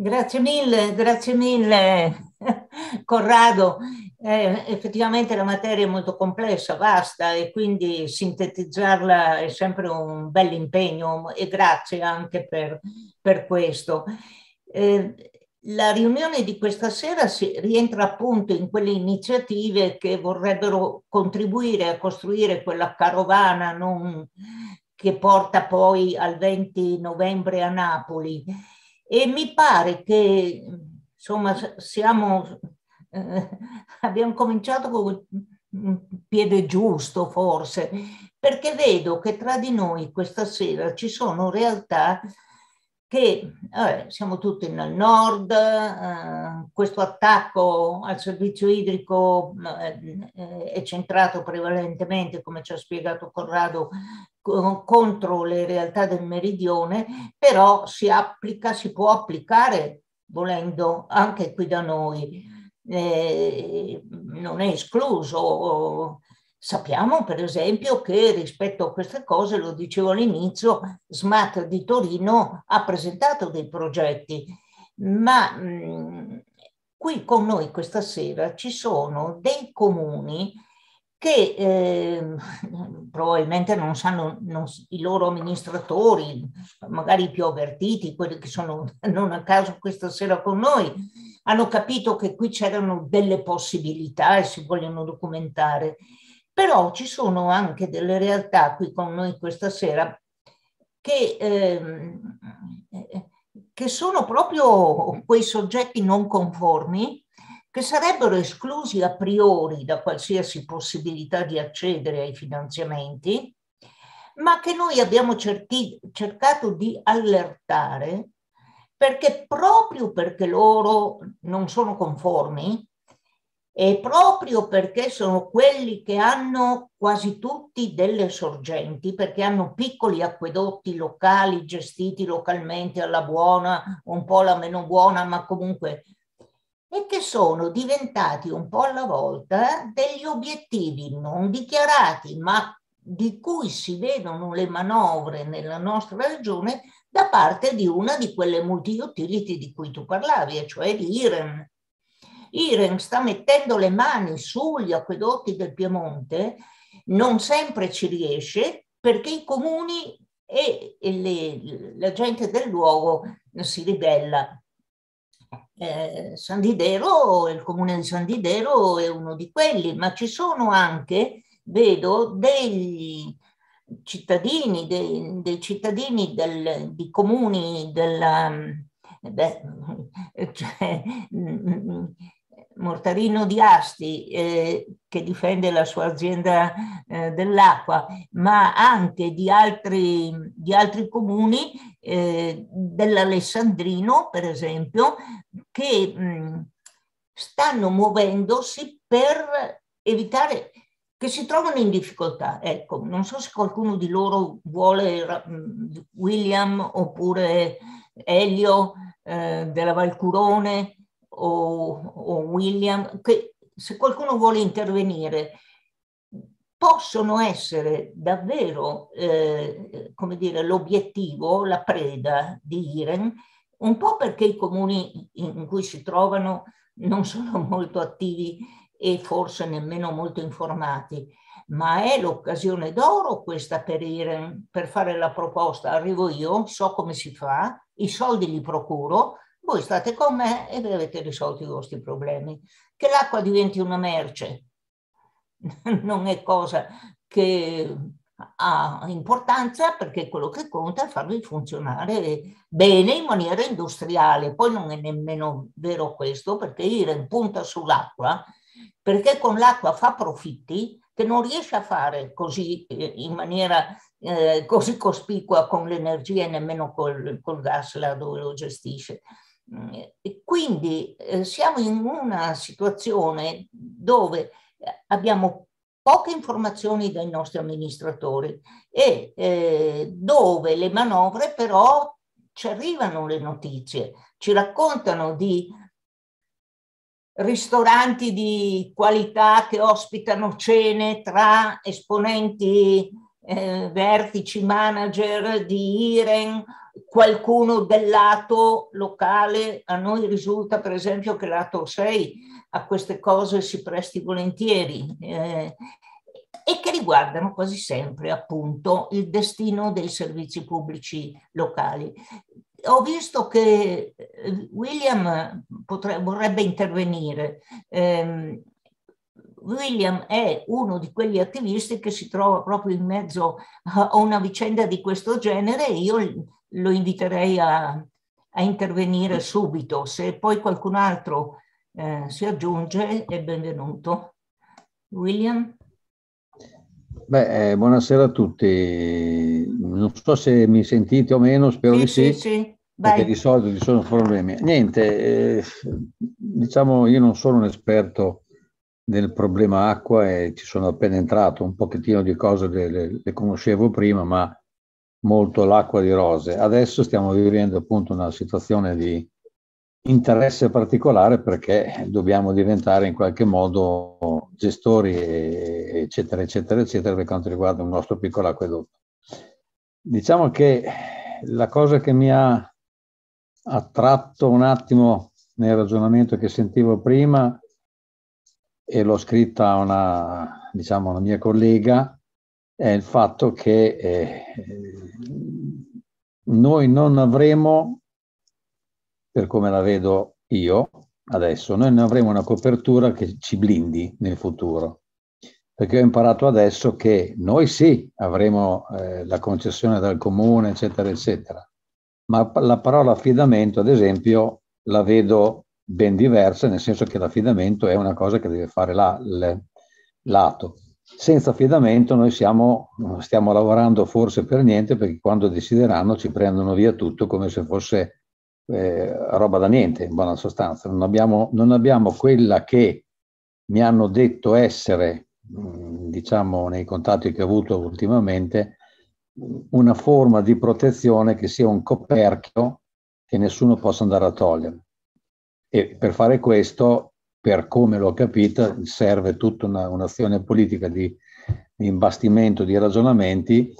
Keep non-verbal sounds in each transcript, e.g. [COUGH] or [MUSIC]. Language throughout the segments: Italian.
Grazie mille, grazie mille [LAUGHS] Corrado. Eh, effettivamente la materia è molto complessa, vasta e quindi sintetizzarla è sempre un bel impegno e grazie anche per, per questo. Eh, la riunione di questa sera si rientra appunto in quelle iniziative che vorrebbero contribuire a costruire quella carovana non, che porta poi al 20 novembre a Napoli e mi pare che, insomma, siamo, eh, [LAUGHS] abbiamo cominciato con un piede giusto, forse, perché vedo che tra di noi questa sera ci sono realtà che eh, siamo tutti nel nord, eh, questo attacco al servizio idrico eh, è centrato prevalentemente, come ci ha spiegato Corrado, contro le realtà del meridione, però si applica, si può applicare volendo anche qui da noi. Eh, non è escluso. Sappiamo per esempio che rispetto a queste cose, lo dicevo all'inizio, SMAT di Torino ha presentato dei progetti, ma mh, mm, qui con noi questa sera ci sono dei comuni che eh, [LAUGHS] probabilmente non sanno non, i loro amministratori, magari i più avvertiti, quelli che sono [LAUGHS] non a caso questa sera con noi, hanno capito che qui c'erano delle possibilità e si vogliono documentare. Però ci sono anche delle realtà qui con noi questa sera che, ehm, eh, che sono proprio quei soggetti non conformi che sarebbero esclusi a priori da qualsiasi possibilità di accedere ai finanziamenti, ma che noi abbiamo certi, cercato di allertare perché proprio perché loro non sono conformi e proprio perché sono quelli che hanno quasi tutti delle sorgenti, perché hanno piccoli acquedotti locali gestiti localmente alla buona, un po' la meno buona, ma comunque e che sono diventati un po' alla volta degli obiettivi non dichiarati, ma di cui si vedono le manovre nella nostra regione da parte di una di quelle multi-utility di cui tu parlavi, e cioè di Iren. Iren sta mettendo le mani sugli acquedotti del Piemonte, non sempre ci riesce perché i comuni e, le, la gente del luogo si ribella. Eh, San Didero, il comune di San Didero è uno di quelli, ma ci sono anche, vedo, degli cittadini, dei, dei cittadini del, di comuni della... Eh, beh, [LAUGHS] cioè, mm, mm, mm, Mortarino di Asti eh, che difende la sua azienda eh, dell'acqua, ma anche di altri, di altri comuni, eh, dell'Alessandrino per esempio, che mh, stanno muovendosi per evitare che si trovano in difficoltà. Ecco, non so se qualcuno di loro vuole William oppure Elio eh, della Valcurone, o, o William, che se qualcuno vuole intervenire, possono essere davvero, eh, come dire, l'obiettivo, la preda di Iren, un po' perché i comuni in cui si trovano non sono [LAUGHS] molto attivi e forse nemmeno molto informati, ma è l'occasione d'oro questa per, Iren, per fare la proposta. Arrivo io, so come si fa, i soldi li procuro, voi state con me e avete risolto i vostri problemi. Che l'acqua diventi una merce [LAUGHS] non è cosa che ha importanza perché quello che conta è farvi funzionare bene in maniera industriale. Poi non è nemmeno vero questo perché Iren punta sull'acqua perché con l'acqua fa profitti che non riesce a fare così eh, in maniera eh, così cospicua con l'energia e nemmeno col, col gas là dove lo gestisce. Mm, e quindi eh, siamo in una situazione dove eh, abbiamo poche informazioni dai nostri amministratori e eh, dove le manovre però ci arrivano le notizie, ci raccontano di ristoranti di qualità che ospitano cene tra esponenti eh, vertici manager di IREN qualcuno del lato locale, a noi risulta per esempio che lato 6 a queste cose si presti volentieri eh, e che riguardano quasi sempre appunto il destino dei servizi pubblici locali. Ho visto che eh, William potrebbe, vorrebbe intervenire. Eh, William è uno di quegli attivisti che si trova proprio in mezzo a una vicenda di questo genere e io lo inviterei a, a intervenire subito. Se poi qualcun altro eh, si aggiunge, è benvenuto. William? Beh, eh, buonasera a tutti. Non so se mi sentite o meno, spero sì, di sì. sì, sì. Perché di solito ci sono problemi. Niente, eh, diciamo io non sono un esperto del problema acqua e ci sono appena entrato, un pochettino di cose le, le conoscevo prima, ma molto l'acqua di rose. Adesso stiamo vivendo appunto una situazione di interesse particolare perché dobbiamo diventare in qualche modo gestori, eccetera, eccetera, eccetera, per quanto riguarda il nostro piccolo acquedotto. Diciamo che la cosa che mi ha attratto un attimo nel ragionamento che sentivo prima e l'ho scritta una, diciamo, una mia collega, è il fatto che eh, noi non avremo, per come la vedo io adesso, noi non avremo una copertura che ci blindi nel futuro. Perché ho imparato adesso che noi sì avremo eh, la concessione dal comune, eccetera, eccetera. Ma la parola affidamento, ad esempio, la vedo ben diversa, nel senso che l'affidamento è una cosa che deve fare la, l'ato senza affidamento noi siamo, stiamo lavorando forse per niente perché quando decideranno ci prendono via tutto come se fosse eh, roba da niente, in buona sostanza. Non abbiamo, non abbiamo quella che mi hanno detto essere, mm, diciamo nei contatti che ho avuto ultimamente, una forma di protezione che sia un coperchio che nessuno possa andare a togliere. E per fare questo per come l'ho capita, serve tutta una, un'azione politica di, di imbastimento di ragionamenti,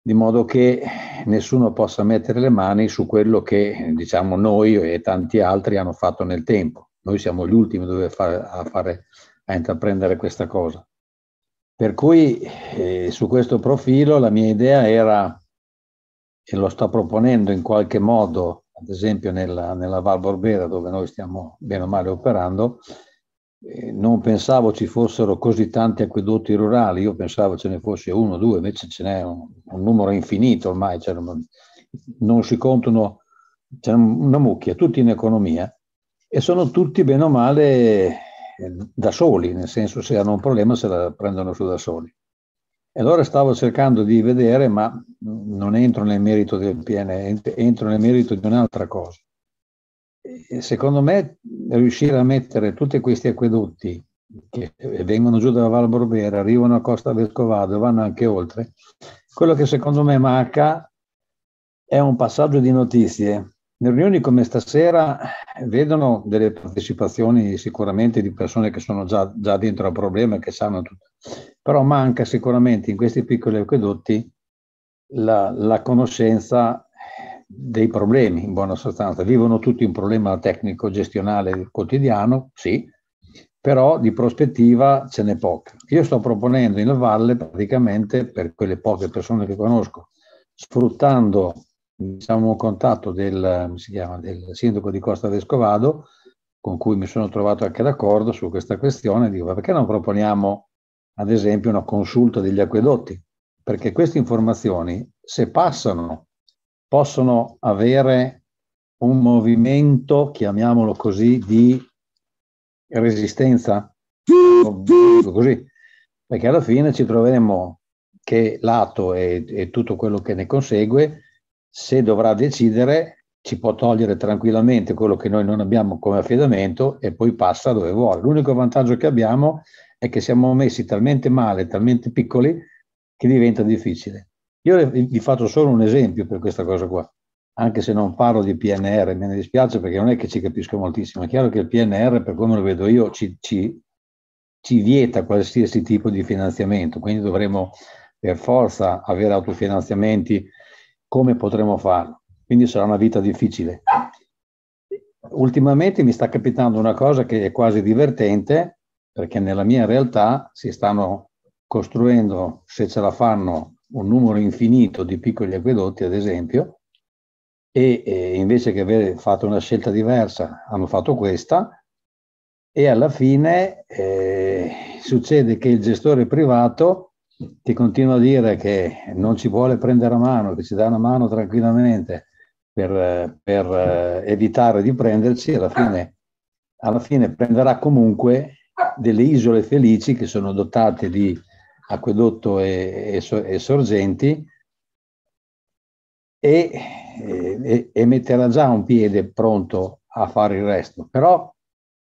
di modo che nessuno possa mettere le mani su quello che diciamo noi e tanti altri hanno fatto nel tempo. Noi siamo gli ultimi a, fare, a, fare, a intraprendere questa cosa. Per cui eh, su questo profilo la mia idea era, e lo sto proponendo in qualche modo, ad esempio nella, nella Val Borbera dove noi stiamo bene o male operando, eh, non pensavo ci fossero così tanti acquedotti rurali, io pensavo ce ne fosse uno o due, invece ce n'è un, un numero infinito ormai, cioè non, non si contano, c'è una mucchia, tutti in economia e sono tutti bene o male eh, da soli, nel senso se hanno un problema se la prendono su da soli. E allora stavo cercando di vedere, ma non entro nel merito del PNL, entro nel merito di un'altra cosa. secondo me riuscire a mettere tutti questi acquedotti che vengono giù dalla Val Borbera, arrivano a Costa Vescovado e vanno anche oltre, quello che secondo me manca è un passaggio di notizie. Le riunioni come stasera vedono delle partecipazioni sicuramente di persone che sono già, già dentro al problema, e che sanno tutto, però manca sicuramente in questi piccoli acquedotti la, la conoscenza dei problemi, in buona sostanza. Vivono tutti un problema tecnico, gestionale, quotidiano, sì, però di prospettiva ce n'è poca. Io sto proponendo in Valle praticamente per quelle poche persone che conosco, sfruttando diciamo, siamo contatto del, chiama, del, sindaco di Costa Vescovado, con cui mi sono trovato anche d'accordo su questa questione, dico perché non proponiamo ad esempio una consulta degli acquedotti? Perché queste informazioni, se passano, possono avere un movimento, chiamiamolo così, di resistenza, così, perché alla fine ci troveremo che l'ato e, e tutto quello che ne consegue se dovrà decidere ci può togliere tranquillamente quello che noi non abbiamo come affidamento e poi passa dove vuole. L'unico vantaggio che abbiamo è che siamo messi talmente male, talmente piccoli, che diventa difficile. Io vi faccio solo un esempio per questa cosa qua, anche se non parlo di PNR, me ne dispiace perché non è che ci capisco moltissimo. È chiaro che il PNR, per come lo vedo io, ci, ci, ci vieta qualsiasi tipo di finanziamento, quindi dovremo per forza avere autofinanziamenti come potremo farlo. Quindi sarà una vita difficile. Ultimamente mi sta capitando una cosa che è quasi divertente, perché nella mia realtà si stanno costruendo, se ce la fanno, un numero infinito di piccoli acquedotti, ad esempio, e, e invece che aver fatto una scelta diversa hanno fatto questa, e alla fine eh, succede che il gestore privato ti continuo a dire che non ci vuole prendere a mano, che ci dà una mano tranquillamente per, per eh, evitare di prenderci, alla fine, alla fine prenderà comunque delle isole felici che sono dotate di acquedotto e, e, e sorgenti e, e, metterà già un piede pronto a fare il resto. Però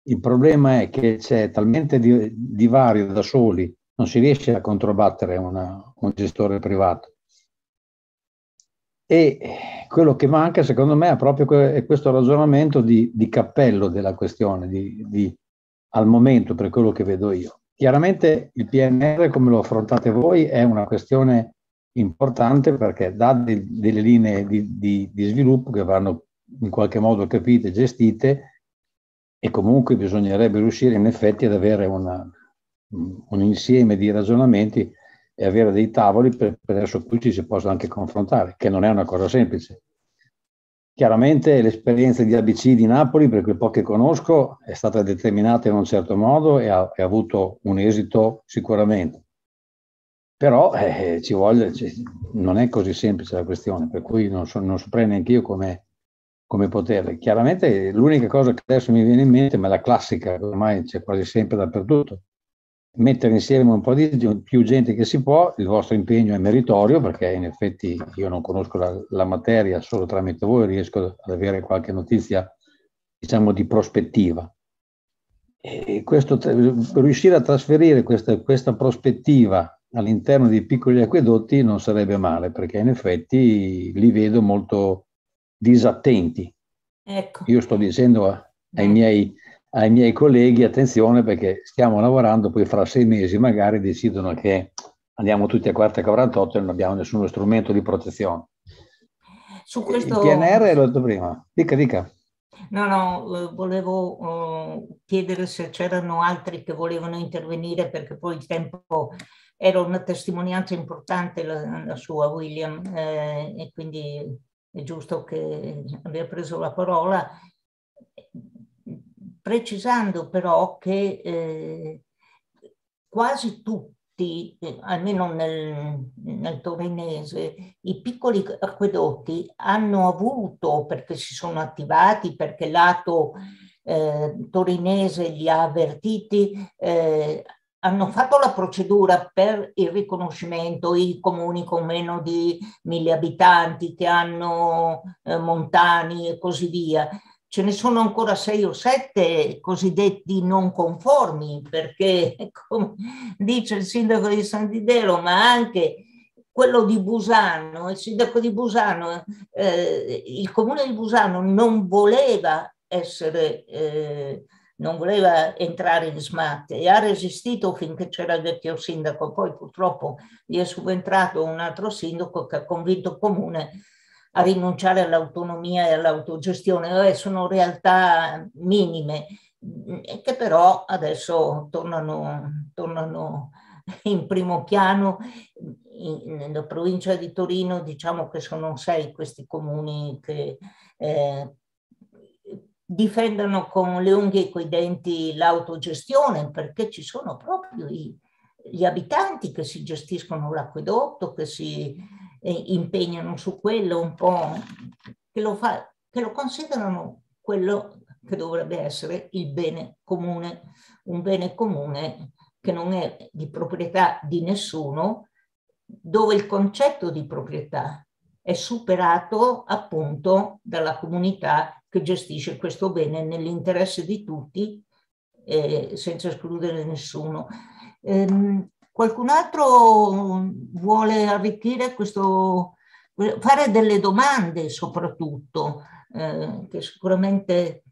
il problema è che c'è talmente di, vario da soli non si riesce a controbattere una, un gestore privato. E quello che manca, secondo me, è proprio questo ragionamento di, di cappello della questione, di, di, al momento, per quello che vedo io. Chiaramente il PNR, come lo affrontate voi, è una questione importante perché dà de, delle linee di, di, di sviluppo che vanno in qualche modo capite, gestite, e comunque bisognerebbe riuscire in effetti ad avere una, un insieme di ragionamenti e avere dei tavoli per, presso cui ci si possa anche confrontare, che non è una cosa semplice. Chiaramente l'esperienza di ABC di Napoli, per quel po' che conosco, è stata determinata in un certo modo e ha, ha avuto un esito sicuramente. Però eh, ci vuole, ci, non è così semplice la questione, per cui non, so, non saprei neanche io come, come poterle. Chiaramente l'unica cosa che adesso mi viene in mente, ma la classica ormai c'è quasi sempre dappertutto, mettere insieme un po' di più gente che si può, il vostro impegno è meritorio perché in effetti io non conosco la, la materia, solo tramite voi riesco ad avere qualche notizia diciamo di prospettiva. E questo, riuscire a trasferire questa, questa prospettiva all'interno dei piccoli acquedotti non sarebbe male perché in effetti li vedo molto disattenti. Ecco. Io sto dicendo ai ecco. miei ai miei colleghi, attenzione perché stiamo lavorando, poi fra sei mesi magari decidono che andiamo tutti a quarta 48 e non abbiamo nessuno strumento di protezione. Su questo... Il PNR l'ho detto prima, dica, dica. No, no, eh, volevo uh, chiedere se c'erano altri che volevano intervenire perché poi il tempo era una testimonianza importante la, la sua, William, eh, e quindi è giusto che abbia preso la parola precisando però che eh, quasi tutti, eh, almeno nel, nel, torinese, i piccoli acquedotti hanno avuto, perché si sono attivati, perché lato eh, torinese li ha avvertiti, eh, hanno fatto la procedura per il riconoscimento i comuni con meno di mille abitanti che hanno eh, montani e così via ce ne sono ancora sei o sette cosiddetti non conformi, perché [LAUGHS] come dice il sindaco di San ma anche quello di Busano, il sindaco di Busano, eh, il comune di Busano non voleva essere, eh, non voleva entrare in SMAT e ha resistito finché c'era il vecchio sindaco, poi purtroppo gli è subentrato un altro sindaco che ha convinto il comune a rinunciare all'autonomia e all'autogestione, eh, sono realtà minime mm, che però adesso tornano, tornano in primo piano nella provincia di Torino diciamo che sono sei questi comuni che eh, difendono con le unghie e coi denti l'autogestione perché ci sono proprio i, gli abitanti che si gestiscono l'acquedotto, che si eh, impegnano su quello un po', che lo, fa, che lo considerano quello che dovrebbe essere il bene comune, un bene comune che non è di proprietà di nessuno, dove il concetto di proprietà è superato appunto dalla comunità che gestisce questo bene nell'interesse di tutti, eh, senza escludere nessuno. Ehm, Qualcun altro vuole arricchire questo, fare delle domande soprattutto, eh, che, sicuramente,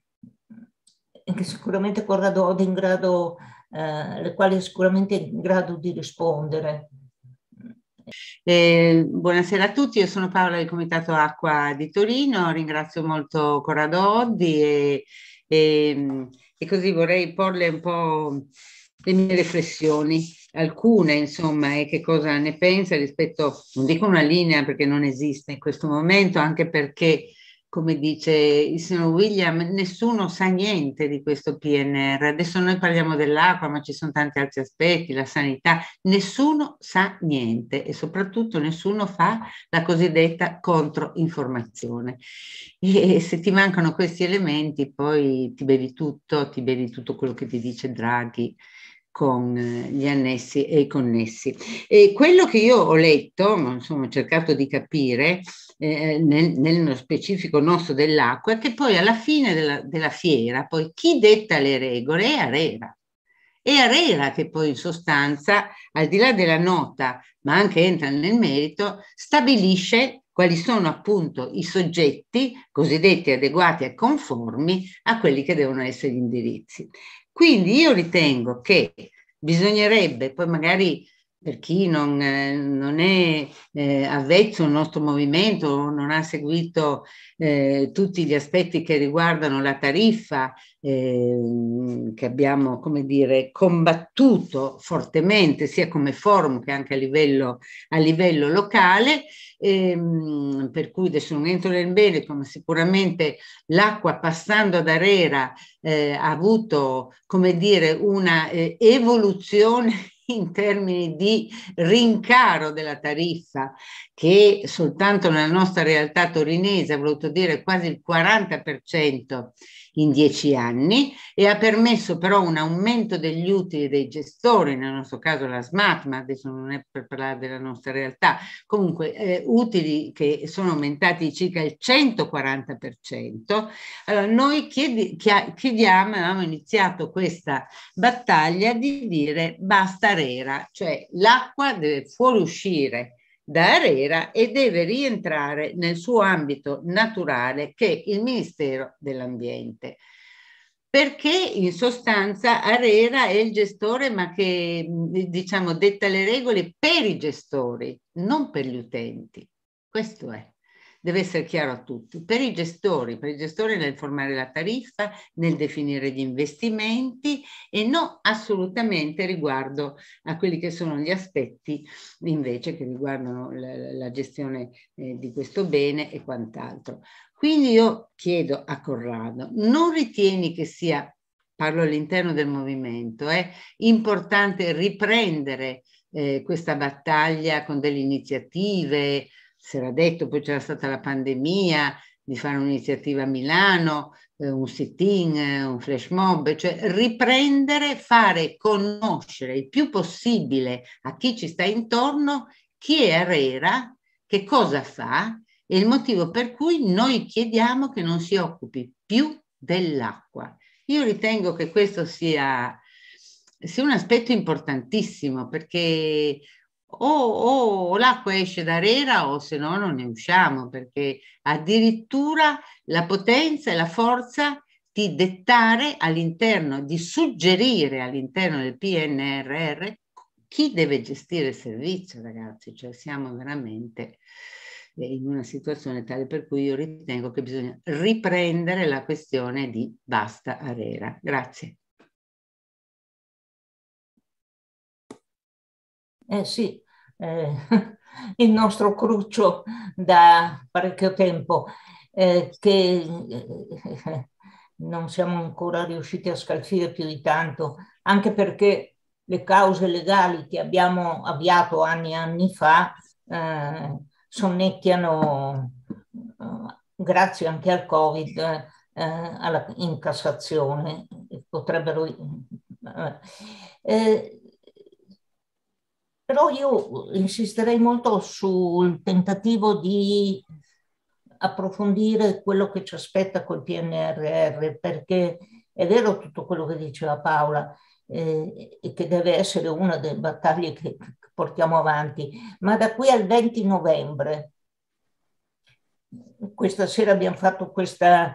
che sicuramente Corrado Ode è in grado, eh, le quali è sicuramente in grado di rispondere. Eh, buonasera a tutti, io sono Paola del Comitato Acqua di Torino, ringrazio molto Corrado Oddi e, e, e così vorrei porle un po' le mie riflessioni alcune, insomma, e che cosa ne pensa rispetto, non dico una linea perché non esiste in questo momento, anche perché, come dice il signor William, nessuno sa niente di questo PNR. Adesso noi parliamo dell'acqua, ma ci sono tanti altri aspetti, la sanità, nessuno sa niente e soprattutto nessuno fa la cosiddetta controinformazione. E se ti mancano questi elementi, poi ti bevi tutto, ti bevi tutto quello che ti dice Draghi con eh, gli annessi e i connessi. E quello che io ho letto, insomma, ho cercato di capire eh, eh nel, nello specifico nostro dell'acqua, è che poi alla fine della, della fiera, poi chi detta le regole è Arera. È Arera che poi in sostanza, al di là della nota, ma anche entra nel merito, stabilisce quali sono appunto i soggetti cosiddetti adeguati e conformi a quelli che devono essere gli indirizzi. Quindi io ritengo che bisognerebbe, poi magari per chi non, eh, non è eh, avvezzo al nostro movimento non ha seguito eh, tutti gli aspetti che riguardano la tariffa Ehm, che abbiamo, come dire, combattuto fortemente sia come forum che anche a livello, a livello locale, ehm, per cui adesso non entro nel bene, come sicuramente l'acqua passando ad Arera eh, ha avuto, come dire, una eh, evoluzione [LAUGHS] in termini di rincaro della tariffa, che soltanto nella nostra realtà torinese ha voluto dire quasi il 40% in dieci anni e ha permesso però un aumento degli utili dei gestori, nel nostro caso la Smart, ma adesso non è per parlare della nostra realtà, comunque eh, utili che sono aumentati circa il 140%. Allora, noi chiedi, chiediamo, abbiamo iniziato questa battaglia di dire basta rera, cioè l'acqua deve fuoriuscire da Arera e deve rientrare nel suo ambito naturale che è il Ministero dell'Ambiente. Perché in sostanza Arera è il gestore ma che diciamo detta le regole per i gestori, non per gli utenti. Questo è deve essere chiaro a tutti. Per i gestori, per i gestori nel formare la tariffa, nel definire gli investimenti e non assolutamente riguardo a quelli che sono gli aspetti invece che riguardano la, la gestione eh, di questo bene e quant'altro. Quindi io chiedo a Corrado, non ritieni che sia parlo all'interno del movimento, è eh, importante riprendere eh, questa battaglia con delle iniziative, si era detto, poi c'era stata la pandemia, di fare un'iniziativa a Milano, eh, un sit-in, eh, un flash mob, cioè riprendere, fare conoscere il più possibile a chi ci sta intorno chi è er Rera, che cosa fa e il motivo per cui noi chiediamo che non si occupi più dell'acqua. Io ritengo che questo sia, sia un aspetto importantissimo perché o, o l'acqua esce da rera o se no non ne usciamo perché addirittura la potenza e la forza di dettare all'interno, di suggerire all'interno del PNRR chi deve gestire il servizio, ragazzi, cioè siamo veramente eh, in una situazione tale per cui io ritengo che bisogna riprendere la questione di basta arera. Grazie. Eh sì, eh, [LAUGHS] il nostro cruccio da parecchio tempo, eh, che eh, non siamo ancora riusciti a scalfire più di tanto, anche perché le cause legali che abbiamo avviato anni e anni fa eh, sonnecchiano, eh, grazie anche al Covid, eh, alla, in Cassazione. Potrebbero... Eh, eh però io eh, insisterei molto sul tentativo di approfondire quello che ci aspetta col PNRR, perché è vero tutto quello che diceva Paola, eh, che deve essere una delle battaglie che portiamo avanti, ma da qui al 20 novembre, questa sera abbiamo fatto questa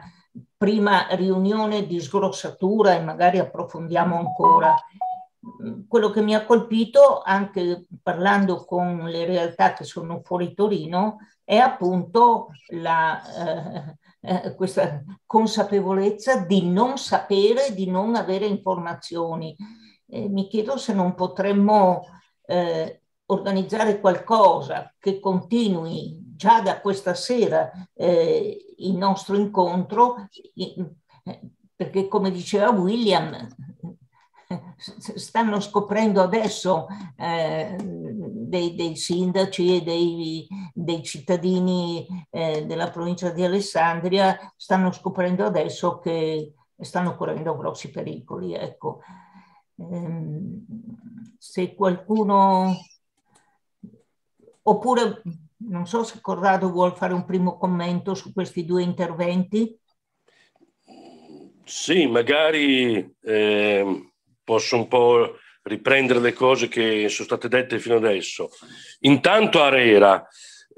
prima riunione di sgrossatura e magari approfondiamo ancora quello che mi ha colpito, anche parlando con le realtà che sono fuori Torino, è appunto la, eh, eh, questa consapevolezza di non sapere, di non avere informazioni. Eh, mi chiedo se non potremmo eh, organizzare qualcosa che continui già da questa sera eh, il nostro incontro, eh, perché come diceva William, stanno scoprendo adesso eh, dei, dei, sindaci e dei, dei cittadini eh, della provincia di Alessandria, stanno scoprendo adesso che stanno correndo grossi pericoli. Ecco. Ehm, se qualcuno... Oppure non so se Corrado vuole fare un primo commento su questi due interventi. Sì, magari eh, posso un po' riprendere le cose che sono state dette fino adesso. Intanto Arera,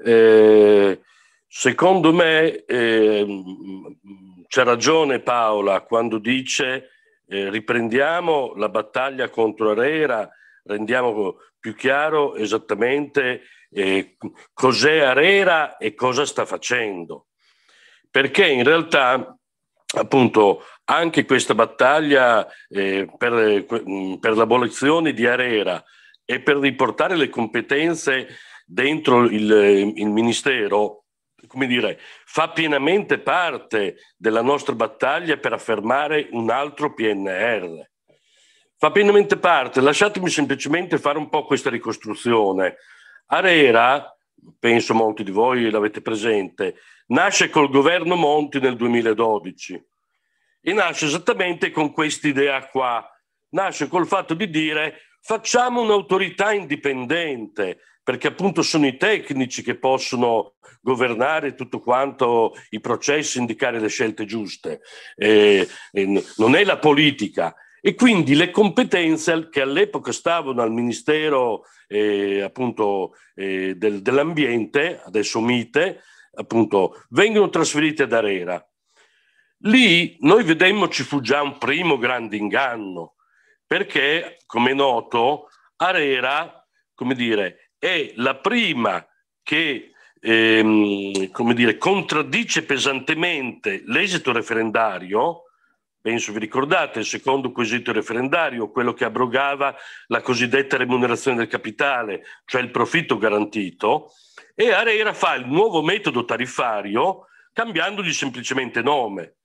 eh, secondo me eh, c'è ragione Paola quando dice eh, riprendiamo la battaglia contro Arera, rendiamo più chiaro esattamente eh, cos'è Arera e cosa sta facendo. Perché in realtà appunto anche questa battaglia eh, per, eh, mm, per l'abolizione di Arera e per riportare le competenze dentro il, eh, il Ministero, come dire, fa pienamente parte della nostra battaglia per affermare un altro PNR. Fa pienamente parte, lasciatemi semplicemente fare un po' questa ricostruzione. Arera, penso molti di voi l'avete presente, nasce col governo Monti nel 2012 e nasce esattamente con quest'idea qua. Nasce col fatto di dire facciamo un'autorità indipendente, perché appunto sono i tecnici che possono governare tutto quanto i processi, indicare le scelte giuste, e, e non è la politica. E quindi le competenze che all'epoca stavano al Ministero eh, appunto, eh, del, dell'Ambiente, adesso Mite, appunto, vengono trasferite ad Arera. Lì noi vedemmo ci fu già un primo grande inganno, perché, come è noto, Arera, come dire, è la prima che ehm, come dire, contraddice pesantemente l'esito referendario, penso vi ricordate, il secondo quesito referendario, quello che abrogava la cosiddetta remunerazione del capitale, cioè il profitto garantito, e Arera fa il nuovo metodo tariffario cambiandogli semplicemente nome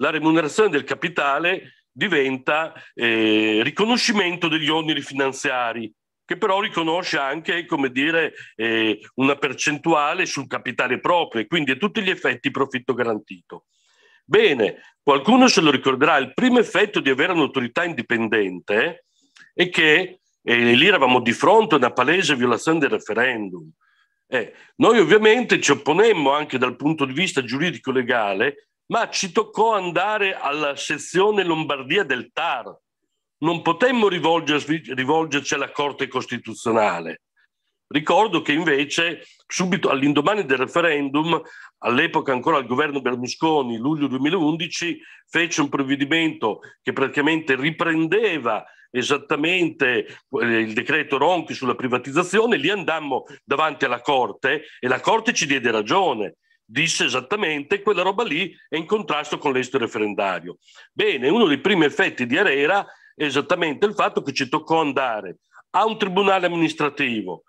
la remunerazione del capitale diventa eh, riconoscimento degli oneri finanziari, che però riconosce anche come dire, eh, una percentuale sul capitale proprio, e quindi a tutti gli effetti profitto garantito. Bene, qualcuno se lo ricorderà, il primo effetto di avere un'autorità indipendente è che eh, lì eravamo di fronte a una palese violazione del referendum. Eh, noi ovviamente ci opponemmo anche dal punto di vista giuridico-legale ma ci toccò andare alla sezione Lombardia del TAR. Non potemmo rivolgerci alla Corte Costituzionale. Ricordo che invece, subito all'indomani del referendum, all'epoca ancora il governo Berlusconi, luglio 2011, fece un provvedimento che praticamente riprendeva esattamente eh, il decreto Ronchi sulla privatizzazione, lì andammo davanti alla Corte e la Corte ci diede ragione disse esattamente quella roba lì è in contrasto con l'esito referendario. Bene, uno dei primi effetti di Arera è esattamente il fatto che ci toccò andare a un tribunale amministrativo.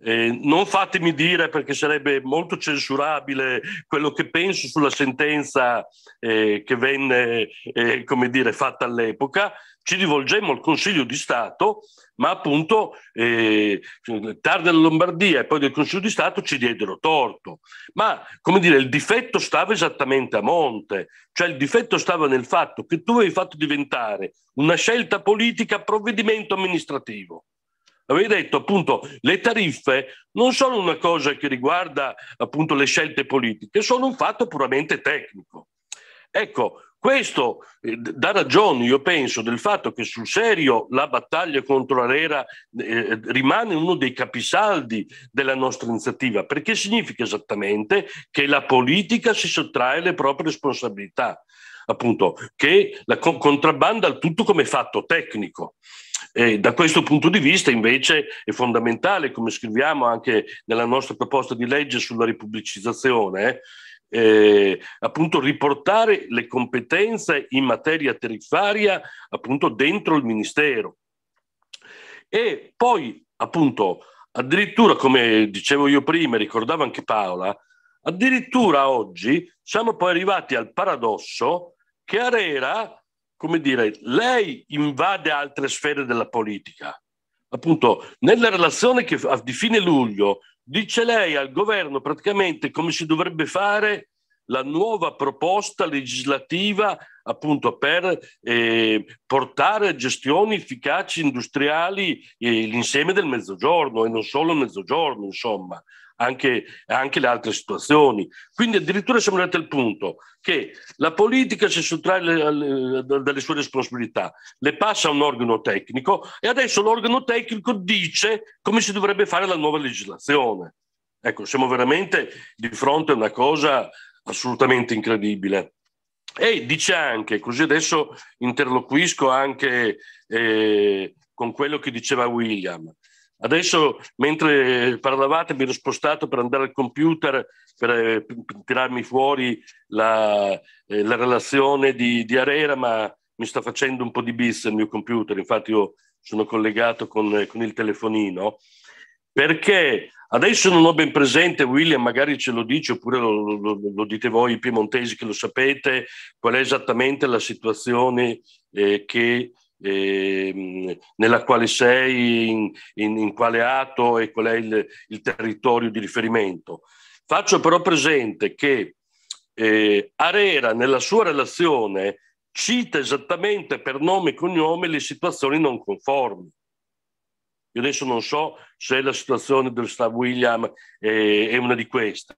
Eh, non fatemi dire perché sarebbe molto censurabile quello che penso sulla sentenza eh, che venne eh, come dire, fatta all'epoca, ci rivolgemmo al Consiglio di Stato ma appunto eh, tarda la Lombardia e poi del Consiglio di Stato ci diedero torto. Ma come dire, il difetto stava esattamente a monte, cioè il difetto stava nel fatto che tu avevi fatto diventare una scelta politica provvedimento amministrativo. Avevi detto appunto le tariffe non sono una cosa che riguarda appunto le scelte politiche, sono un fatto puramente tecnico. Ecco, questo eh, dà ragione, io penso, del fatto che sul serio la battaglia contro l'Arera eh, rimane uno dei capisaldi della nostra iniziativa, perché significa esattamente che la politica si sottrae alle proprie responsabilità, appunto, che la co- contrabbanda al tutto come fatto tecnico. E da questo punto di vista invece è fondamentale, come scriviamo anche nella nostra proposta di legge sulla ripubblicizzazione, eh, eh, appunto riportare le competenze in materia tariffaria appunto dentro il Ministero. E poi appunto addirittura come dicevo io prima, ricordava anche Paola, addirittura oggi siamo poi arrivati al paradosso che Arera, come dire, lei invade altre sfere della politica appunto nella relazione che di fine luglio Dice lei al governo praticamente come si dovrebbe fare la nuova proposta legislativa appunto per eh, portare a gestioni efficaci industriali eh, l'insieme del mezzogiorno e non solo il mezzogiorno, insomma anche, anche le altre situazioni. Quindi addirittura siamo arrivati al punto che la politica si sottrae le, le, dalle sue responsabilità, le passa a un organo tecnico e adesso l'organo tecnico dice come si dovrebbe fare la nuova legislazione. Ecco, siamo veramente di fronte a una cosa assolutamente incredibile. E dice anche, così adesso interloquisco anche eh, con quello che diceva William, Adesso, mentre parlavate, mi ero spostato per andare al computer per, eh, per tirarmi fuori la, eh, la relazione di, di, Arera, ma mi sta facendo un po' di bis il mio computer, infatti io sono collegato con, eh, con il telefonino, perché adesso non ho ben presente, William magari ce lo dice, oppure lo, lo, lo dite voi piemontesi che lo sapete, qual è esattamente la situazione eh, che Ehm, nella quale sei, in, in, in, quale atto e qual è il, il, territorio di riferimento. Faccio però presente che eh, Arera nella sua relazione cita esattamente per nome e cognome le situazioni non conformi. Io adesso non so se la situazione del Star William è, eh, è una di queste,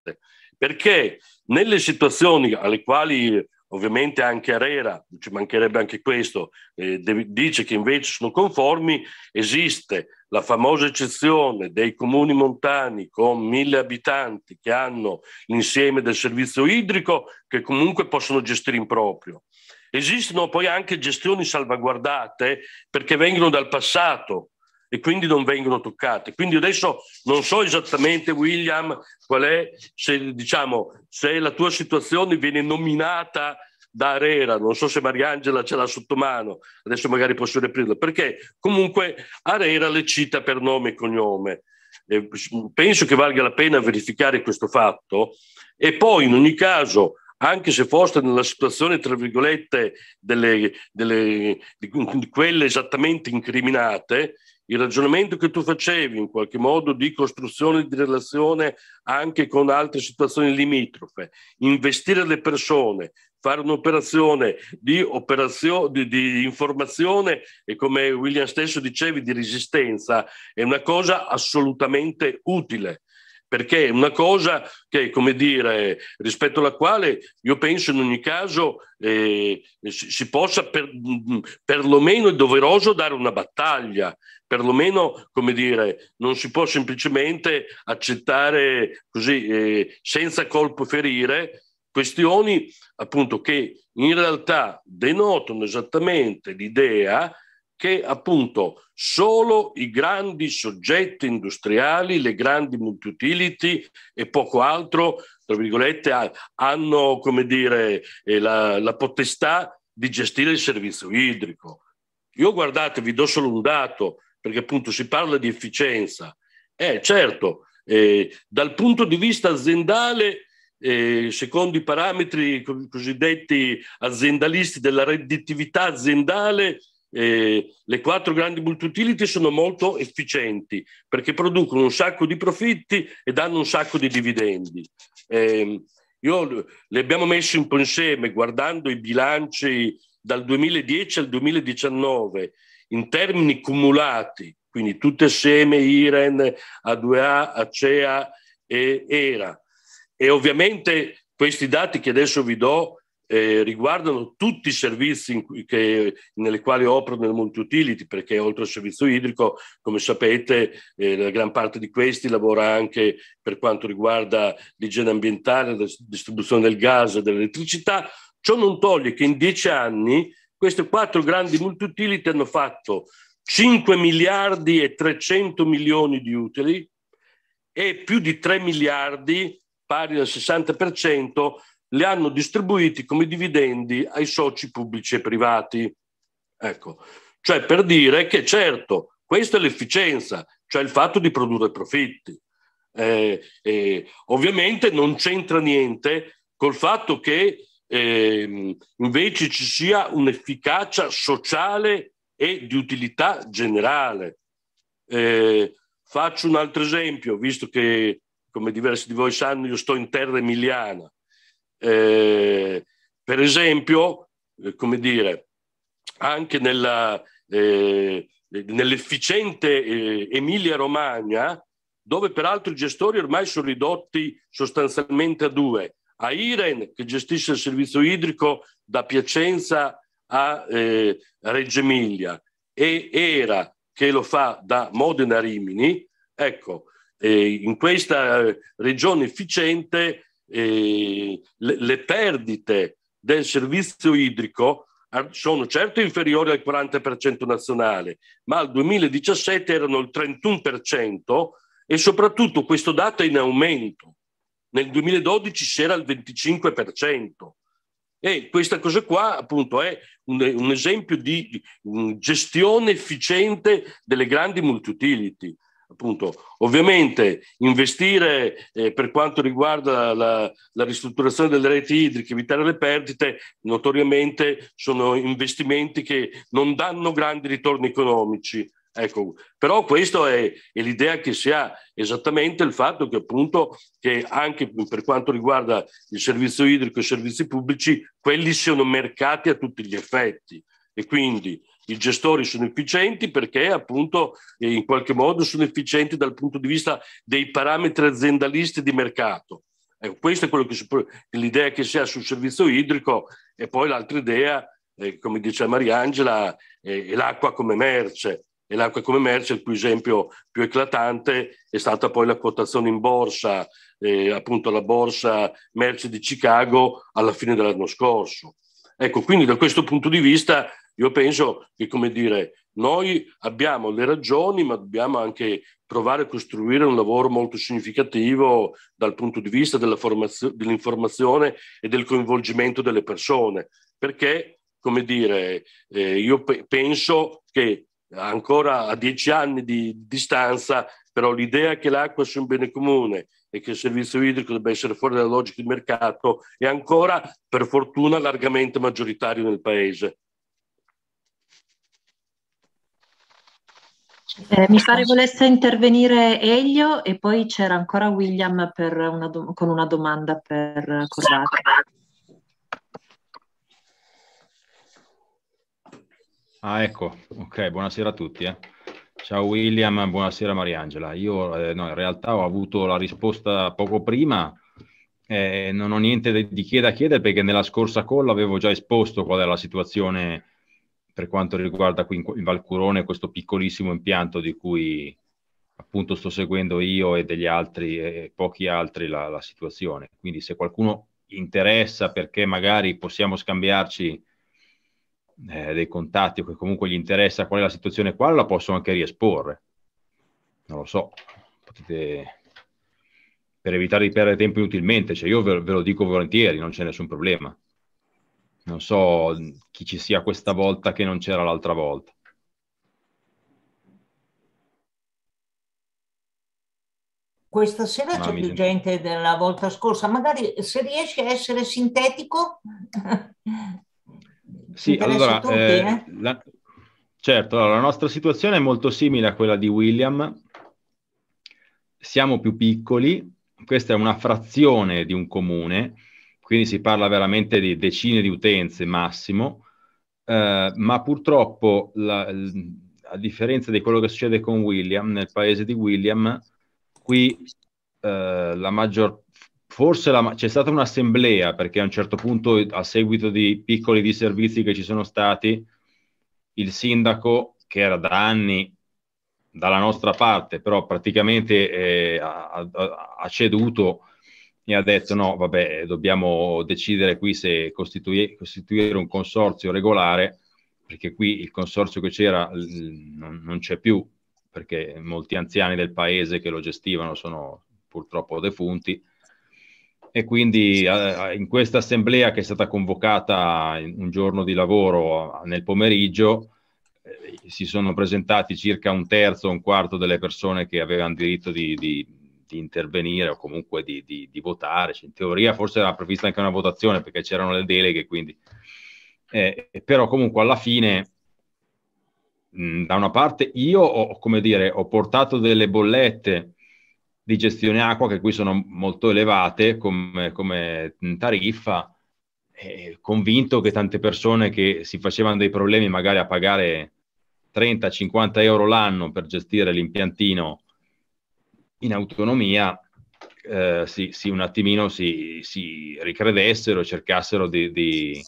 perché nelle situazioni alle quali Ovviamente anche Arera, ci mancherebbe anche questo, eh, dice che invece sono conformi, esiste la famosa eccezione dei comuni montani con mille abitanti che hanno l'insieme del servizio idrico che comunque possono gestire in proprio. Esistono poi anche gestioni salvaguardate perché vengono dal passato, e quindi non vengono toccate. Quindi adesso non so esattamente, William, qual è, se, diciamo, se la tua situazione viene nominata da Arera, non so se Mariangela ce l'ha sotto mano, adesso magari posso riprenderla, perché comunque Arera le cita per nome e cognome. Eh, penso che valga la pena verificare questo fatto e poi in ogni caso anche se fosse nella situazione, tra virgolette, delle, delle, di, di quelle esattamente incriminate, il ragionamento che tu facevi in qualche modo di costruzione di relazione anche con altre situazioni limitrofe, investire le persone, fare un'operazione di, operazio- di, di, informazione e come William stesso dicevi di resistenza è una cosa assolutamente utile perché è una cosa che, come dire, rispetto alla quale io penso in ogni caso eh, si, possa per, mm, perlomeno è doveroso dare una battaglia, perlomeno, come dire, non si può semplicemente accettare così, eh, senza colpo ferire, questioni appunto che in realtà denotano esattamente l'idea che appunto solo i grandi soggetti industriali, le grandi multi-utility e poco altro, tra virgolette, hanno come dire, eh, la, la potestà di gestire il servizio idrico. Io guardate, vi do solo un dato, perché appunto si parla di efficienza. Eh, certo, eh, dal punto di vista aziendale, eh, secondo i parametri cosiddetti aziendalisti della redditività aziendale, eh, le quattro grandi bulk utility sono molto efficienti perché producono un sacco di profitti e danno un sacco di dividendi. Eh, io le abbiamo messe un po' insieme guardando i bilanci dal 2010 al 2019 in termini cumulati, quindi tutte assieme IREN, A2A, ACEA e ERA. E ovviamente questi dati che adesso vi do eh, riguardano tutti i servizi in, che, nelle quali operano nel multi-utility, perché oltre al servizio idrico, come sapete, eh, la gran parte di questi lavora anche per quanto riguarda l'igiene ambientale, la distribuzione del gas e dell'elettricità. Ciò non toglie che in dieci anni queste quattro grandi multi-utility hanno fatto 5 miliardi e 300 milioni di utili e più di 3 miliardi, pari al 60%, le hanno distribuiti come dividendi ai soci pubblici e privati. Ecco, cioè per dire che certo, questa è l'efficienza, cioè il fatto di produrre profitti. Eh, eh, ovviamente non c'entra niente col fatto che eh, invece ci sia un'efficacia sociale e di utilità generale. Eh, faccio un altro esempio, visto che, come diversi di voi sanno, io sto in terra emiliana eh, per esempio, eh, come dire, anche nella, eh, nell'efficiente eh, Emilia Romagna, dove peraltro i gestori ormai sono ridotti sostanzialmente a due, a Iren che gestisce il servizio idrico da Piacenza a eh, Reggio Emilia e Era che lo fa da Modena a Rimini, ecco, eh, in questa eh, regione efficiente eh, le, le perdite del servizio idrico ah, sono certo inferiori al 40% nazionale, ma al 2017 erano il 31% e soprattutto questo dato è in aumento. Nel 2012 c'era il 25%. E questa cosa qua appunto è un, un esempio di um, gestione efficiente delle grandi multi-utility. Appunto, ovviamente investire eh, per quanto riguarda la, la, ristrutturazione delle reti idriche, evitare le perdite, notoriamente sono investimenti che non danno grandi ritorni economici. Ecco, però questa è, è, l'idea che si ha, esattamente il fatto che appunto che anche per quanto riguarda il servizio idrico e i servizi pubblici, quelli siano mercati a tutti gli effetti e quindi i gestori sono efficienti perché appunto eh, in qualche modo sono efficienti dal punto di vista dei parametri aziendalisti di mercato. Ecco, questa è quello che si l'idea che si ha sul servizio idrico e poi l'altra idea, eh, come diceva Mariangela, eh, è l'acqua come merce. E l'acqua come merce, il cui esempio più eclatante è stata poi la quotazione in borsa, eh, appunto la borsa merce di Chicago alla fine dell'anno scorso. Ecco, quindi da questo punto di vista io penso che, come dire, noi abbiamo le ragioni, ma dobbiamo anche provare a costruire un lavoro molto significativo dal punto di vista formazio- dell'informazione e del coinvolgimento delle persone, perché, come dire, eh, io pe- penso che ancora a dieci anni di distanza, però l'idea che l'acqua sia un bene comune e che il servizio idrico debba essere fuori dalla logica di mercato è ancora, per fortuna, largamente maggioritario nel Paese. Eh, mi pare volesse intervenire Elio e poi c'era ancora William una con una domanda per Corrado. Ah, ecco, ok, buonasera a tutti. Eh. Ciao William, buonasera Mariangela. Io eh, no, in realtà ho avuto la risposta poco prima, eh, non ho niente di, di che da chiedere perché nella scorsa call avevo già esposto qual è la situazione per quanto riguarda qui in, Valcurone questo piccolissimo impianto di cui appunto sto seguendo io e degli altri e pochi altri la, la situazione. Quindi se qualcuno interessa perché magari possiamo scambiarci eh, dei contatti o che comunque gli interessa qual è la situazione qua, la posso anche riesporre. Non lo so, potete per evitare di perdere tempo inutilmente, cioè io ve lo dico volentieri, non c'è nessun problema. Non so chi ci sia questa volta che non c'era l'altra volta. Questa sera Mamma c'è più gente della volta scorsa, magari se riesci a essere sintetico. sì, allora, tutti, eh, eh? La... certo, allora, la nostra situazione è molto simile a quella di William. Siamo più piccoli, questa è una frazione di un comune, quindi si parla veramente di decine di utenze massimo, eh, ma purtroppo la, a differenza di quello che succede con William, nel paese di William, qui eh, la maggior forse la, c'è stata un'assemblea perché a un certo punto a seguito di piccoli disservizi che ci sono stati il sindaco che era da anni dalla nostra parte però praticamente eh, ha, ha, ha ceduto mi ha detto no, vabbè, dobbiamo decidere qui se costituire, costituire un consorzio regolare, perché qui il consorzio che c'era non, non c'è più, perché molti anziani del paese che lo gestivano sono purtroppo defunti. E quindi in questa assemblea che è stata convocata un giorno di lavoro nel pomeriggio, eh, si sono presentati circa un terzo, un quarto delle persone che avevano diritto di, di di intervenire o comunque di, di, di votare. Cioè, in teoria forse era prevista anche una votazione perché c'erano le deleghe, quindi... Eh, però comunque alla fine, mh, mm, da una parte, io ho, come dire, ho portato delle bollette di gestione acqua che qui sono molto elevate come, come mm, tariffa, eh, convinto che tante persone che si facevano dei problemi magari a pagare 30-50 euro l'anno per gestire l'impiantino in autonomia eh, si, si, un attimino si, si ricredessero, cercassero di, di,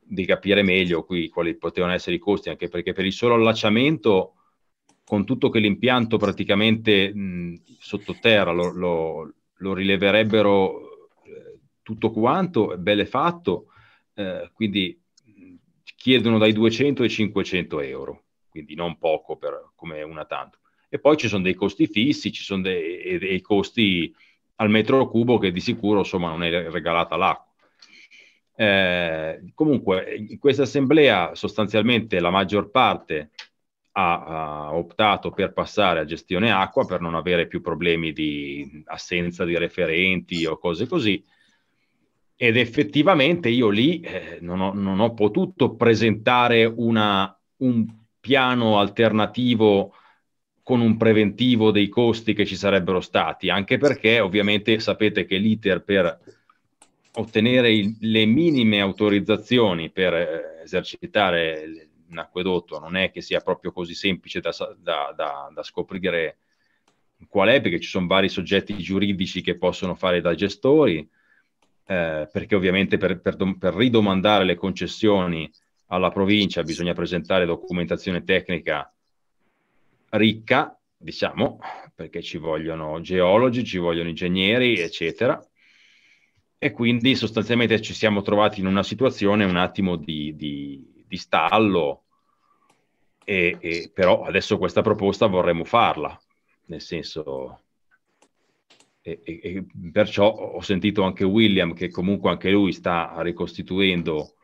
di, capire meglio qui quali potevano essere i costi, anche perché per il solo allacciamento, con tutto che l'impianto praticamente mh, sottoterra lo, lo, lo rileverebbero eh, tutto quanto, belle fatto, eh, quindi chiedono dai 200 ai 500 euro, quindi non poco per, come una tantum. E poi ci sono dei costi fissi, ci sono dei, dei costi al metro cubo che di sicuro insomma, non è regalata l'acqua. Eh, comunque, in questa assemblea sostanzialmente la maggior parte ha, ha, optato per passare a gestione acqua per non avere più problemi di assenza di referenti o cose così. Ed effettivamente io lì eh, non, ho, non, ho, potuto presentare una, un piano alternativo con un preventivo dei costi che ci sarebbero stati, anche perché ovviamente sapete che l'iter per ottenere il, le minime autorizzazioni per eh, esercitare un acquedotto non è che sia proprio così semplice da, da, da, da scoprire qual è, perché ci sono vari soggetti giuridici che possono fare da gestori, eh, perché ovviamente per, per, per ridomandare le concessioni alla provincia bisogna presentare documentazione tecnica ricca, diciamo, perché ci vogliono geologi, ci vogliono ingegneri, eccetera. E quindi sostanzialmente ci siamo trovati in una situazione un attimo di, di, di stallo, e, e, però adesso questa proposta vorremmo farla, nel senso... E, e, perciò ho sentito anche William che comunque anche lui sta ricostituendo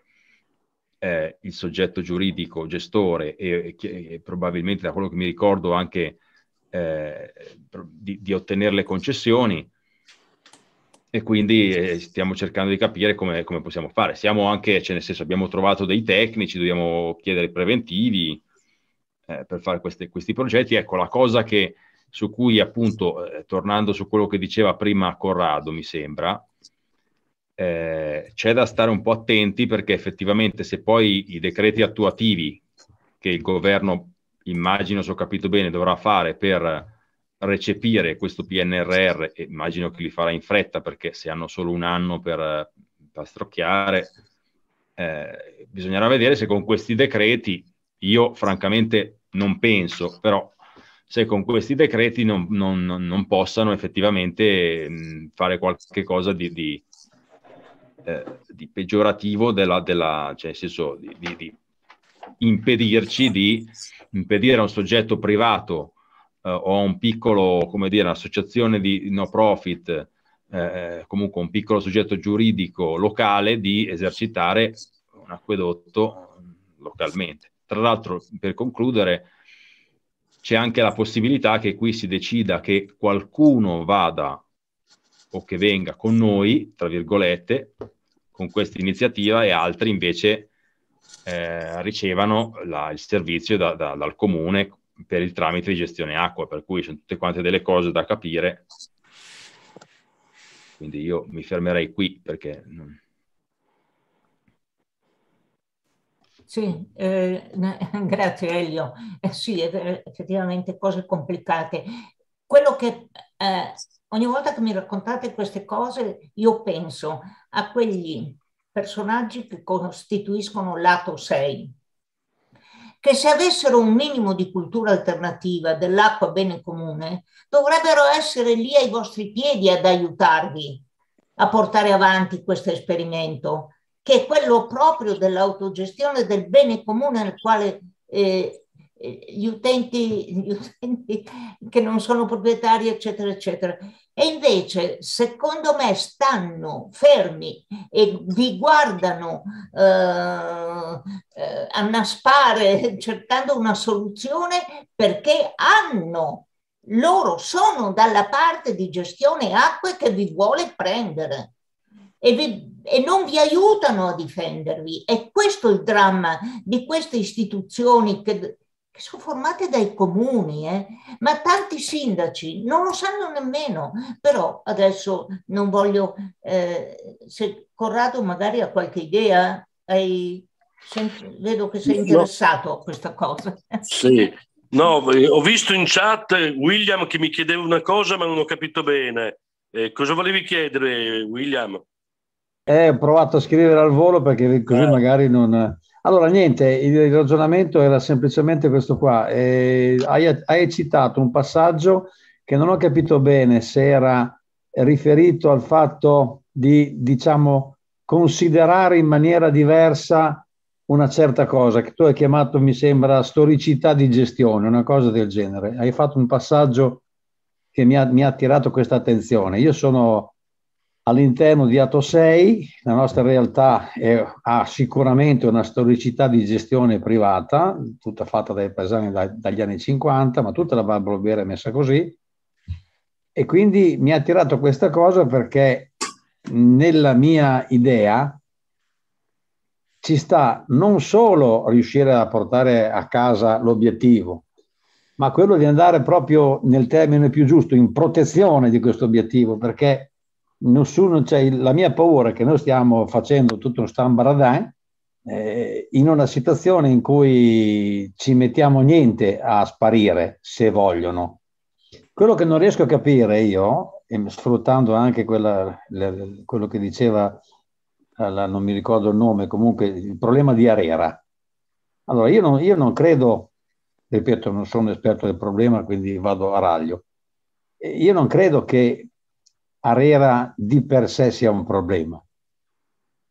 eh, il soggetto giuridico gestore e, e, e, probabilmente da quello che mi ricordo anche eh, di, di, ottenere le concessioni e quindi eh, stiamo cercando di capire come, come, possiamo fare. Siamo anche, cioè nel senso abbiamo trovato dei tecnici, dobbiamo chiedere preventivi eh, per fare queste, questi progetti. Ecco, la cosa che, su cui appunto, eh, tornando su quello che diceva prima Corrado, mi sembra, eh, c'è da stare un po' attenti perché effettivamente se poi i decreti attuativi che il governo, immagino se ho capito bene, dovrà fare per recepire questo PNRR, e immagino che li farà in fretta perché se hanno solo un anno per pastrocchiare, eh, bisognerà vedere se con questi decreti, io francamente non penso, però se con questi decreti non, non, non possano effettivamente mh, fare qualche cosa di, di eh, di peggiorativo della, della, cioè nel senso di, di, di, impedirci di impedire a un soggetto privato eh, o a un piccolo, come dire, associazione di no profit, eh, eh, comunque un piccolo soggetto giuridico locale di esercitare un acquedotto localmente. Tra l'altro, per concludere, c'è anche la possibilità che qui si decida che qualcuno vada o che venga con noi, tra virgolette, con questa iniziativa e altri invece eh, ricevano la, il servizio da, da, dal comune per il tramite di gestione acqua, per cui sono tutte quante delle cose da capire. Quindi io mi fermerei qui perché... Sì, eh, [LAUGHS] grazie Elio. Eh, sì, effettivamente cose complicate. Quello che eh, ogni volta che mi raccontate queste cose io penso a quegli personaggi che costituiscono lato 6, che se avessero un minimo di cultura alternativa dell'acqua bene comune, dovrebbero essere lì ai vostri piedi ad aiutarvi a portare avanti questo esperimento, che è quello proprio dell'autogestione del bene comune nel quale eh, gli, utenti, gli utenti che non sono proprietari, eccetera, eccetera. E invece, secondo me, stanno fermi e vi guardano eh, eh a naspare cercando una soluzione perché hanno, loro sono dalla parte di gestione acque che vi vuole prendere. E, vi, e, non vi aiutano a difendervi. E questo è il dramma di queste istituzioni che che sono formate dai comuni, eh? ma tanti sindaci non lo sanno nemmeno. Però adesso non voglio, eh, se Corrado magari ha qualche idea, hai, senti, vedo che sei interessato no. a questa cosa. Sì, no, ho visto in chat William che mi chiedeva una cosa ma non ho capito bene. Eh, cosa volevi chiedere William? Eh, ho provato a scrivere al volo perché così eh. magari non allora, niente, il ragionamento era semplicemente questo qua. Eh, hai, hai citato un passaggio che non ho capito bene se era riferito al fatto di, diciamo, considerare in maniera diversa una certa cosa che tu hai chiamato, mi sembra, storicità di gestione, una cosa del genere. Hai fatto un passaggio che mi ha, mi ha attirato questa attenzione. Io sono All'interno di Ato 6 la nostra realtà è, ha sicuramente una storicità di gestione privata, tutta fatta dai paesani da, dagli anni 50, ma tutta la Val è messa così. E quindi mi ha attirato questa cosa perché nella mia idea ci sta non solo riuscire a portare a casa l'obiettivo, ma quello di andare proprio nel termine più giusto, in protezione di questo obiettivo, perché nessuno, cioè, la mia paura è che noi stiamo facendo tutto un stambaradan eh, in una situazione in cui ci mettiamo niente a sparire se vogliono. Quello che non riesco a capire io, sfruttando anche quella, le, quello che diceva, la, non mi ricordo il nome, comunque il problema di Arera. Allora, io non, io non credo, ripeto, non sono esperto del problema, quindi vado a raglio. Io non credo che Arera di per sé sia un problema.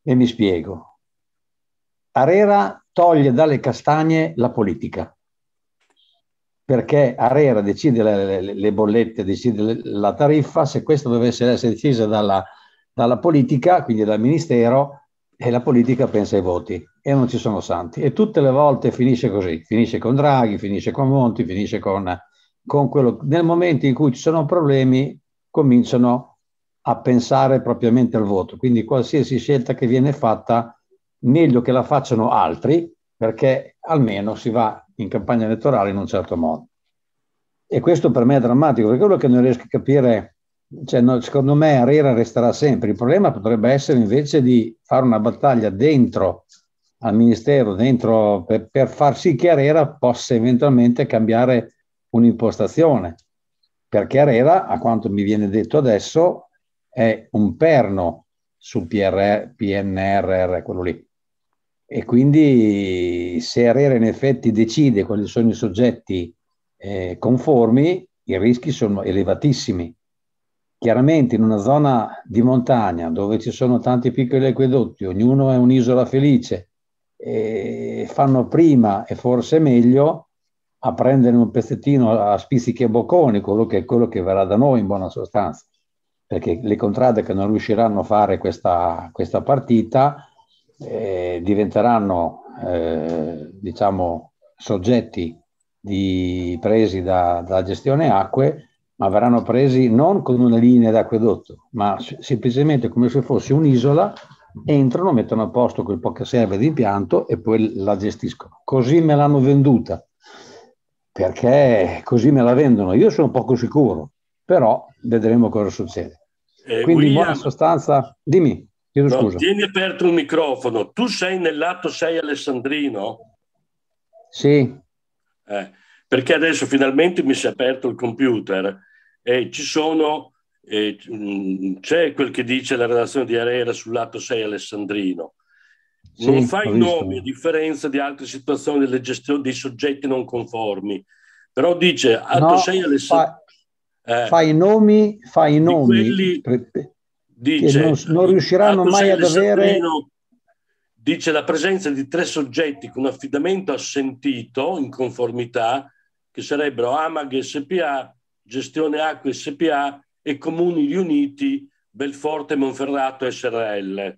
E mi spiego. Arera toglie dalle castagne la politica, perché Arera decide le, le, le bollette, decide la tariffa, se questa dovesse essere decisa dalla, dalla politica, quindi dal ministero, e la politica pensa ai voti e non ci sono santi. E tutte le volte finisce così, finisce con Draghi, finisce con Monti, finisce con, con quello. Nel momento in cui ci sono problemi, cominciano a pensare propriamente al voto. Quindi qualsiasi scelta che viene fatta, meglio che la facciano altri, perché almeno si va in campagna elettorale in un certo modo. E questo per me è drammatico, perché quello che non riesco a capire, cioè, no, secondo me Arera resterà sempre. Il problema potrebbe essere invece di fare una battaglia dentro al Ministero, dentro, per, per far sì che Arera possa eventualmente cambiare un'impostazione. Perché Arera, a quanto mi viene detto adesso, è un perno sul PR, PNRR, quello lì. E quindi se Arera in effetti decide quali sono i soggetti eh, conformi, i rischi sono elevatissimi. Chiaramente in una zona di montagna dove ci sono tanti piccoli acquedotti, ognuno è un'isola felice, eh, fanno prima e forse meglio a prendere un pezzettino a spizzichi e bocconi, quello che è quello che verrà da noi in buona sostanza perché le contrade che non riusciranno a fare questa, questa partita eh, diventeranno eh, diciamo, soggetti di, presi da, dalla gestione acque, ma verranno presi non con una linea d'acquedotto, ma semplicemente come se fosse un'isola, entrano, mettono a posto quel po' che serve di impianto e poi la gestiscono. Così me l'hanno venduta, perché così me la vendono. Io sono poco sicuro, però vedremo cosa succede. Eh, Quindi William, in buona sostanza, dimmi, chiedo no, scusa. Tieni aperto il microfono, tu sei nell'atto 6 Alessandrino? Sì. Eh, perché adesso finalmente mi si è aperto il computer e ci sono, eh, mm, c'è quel che dice la relazione di Arera sul lato 6 Alessandrino. Sì, non fai nomi a differenza di altre situazioni delle gestioni dei soggetti non conformi, però dice atto no, 6 Alessandrino eh, fa i nomi, fa i nomi di quelli, dice, non, non, riusciranno mai ad avere... Dice la presenza di tre soggetti con affidamento assentito in conformità, che sarebbero Amag SPA, Gestione Acque SPA e Comuni Riuniti Belforte Monferrato SRL.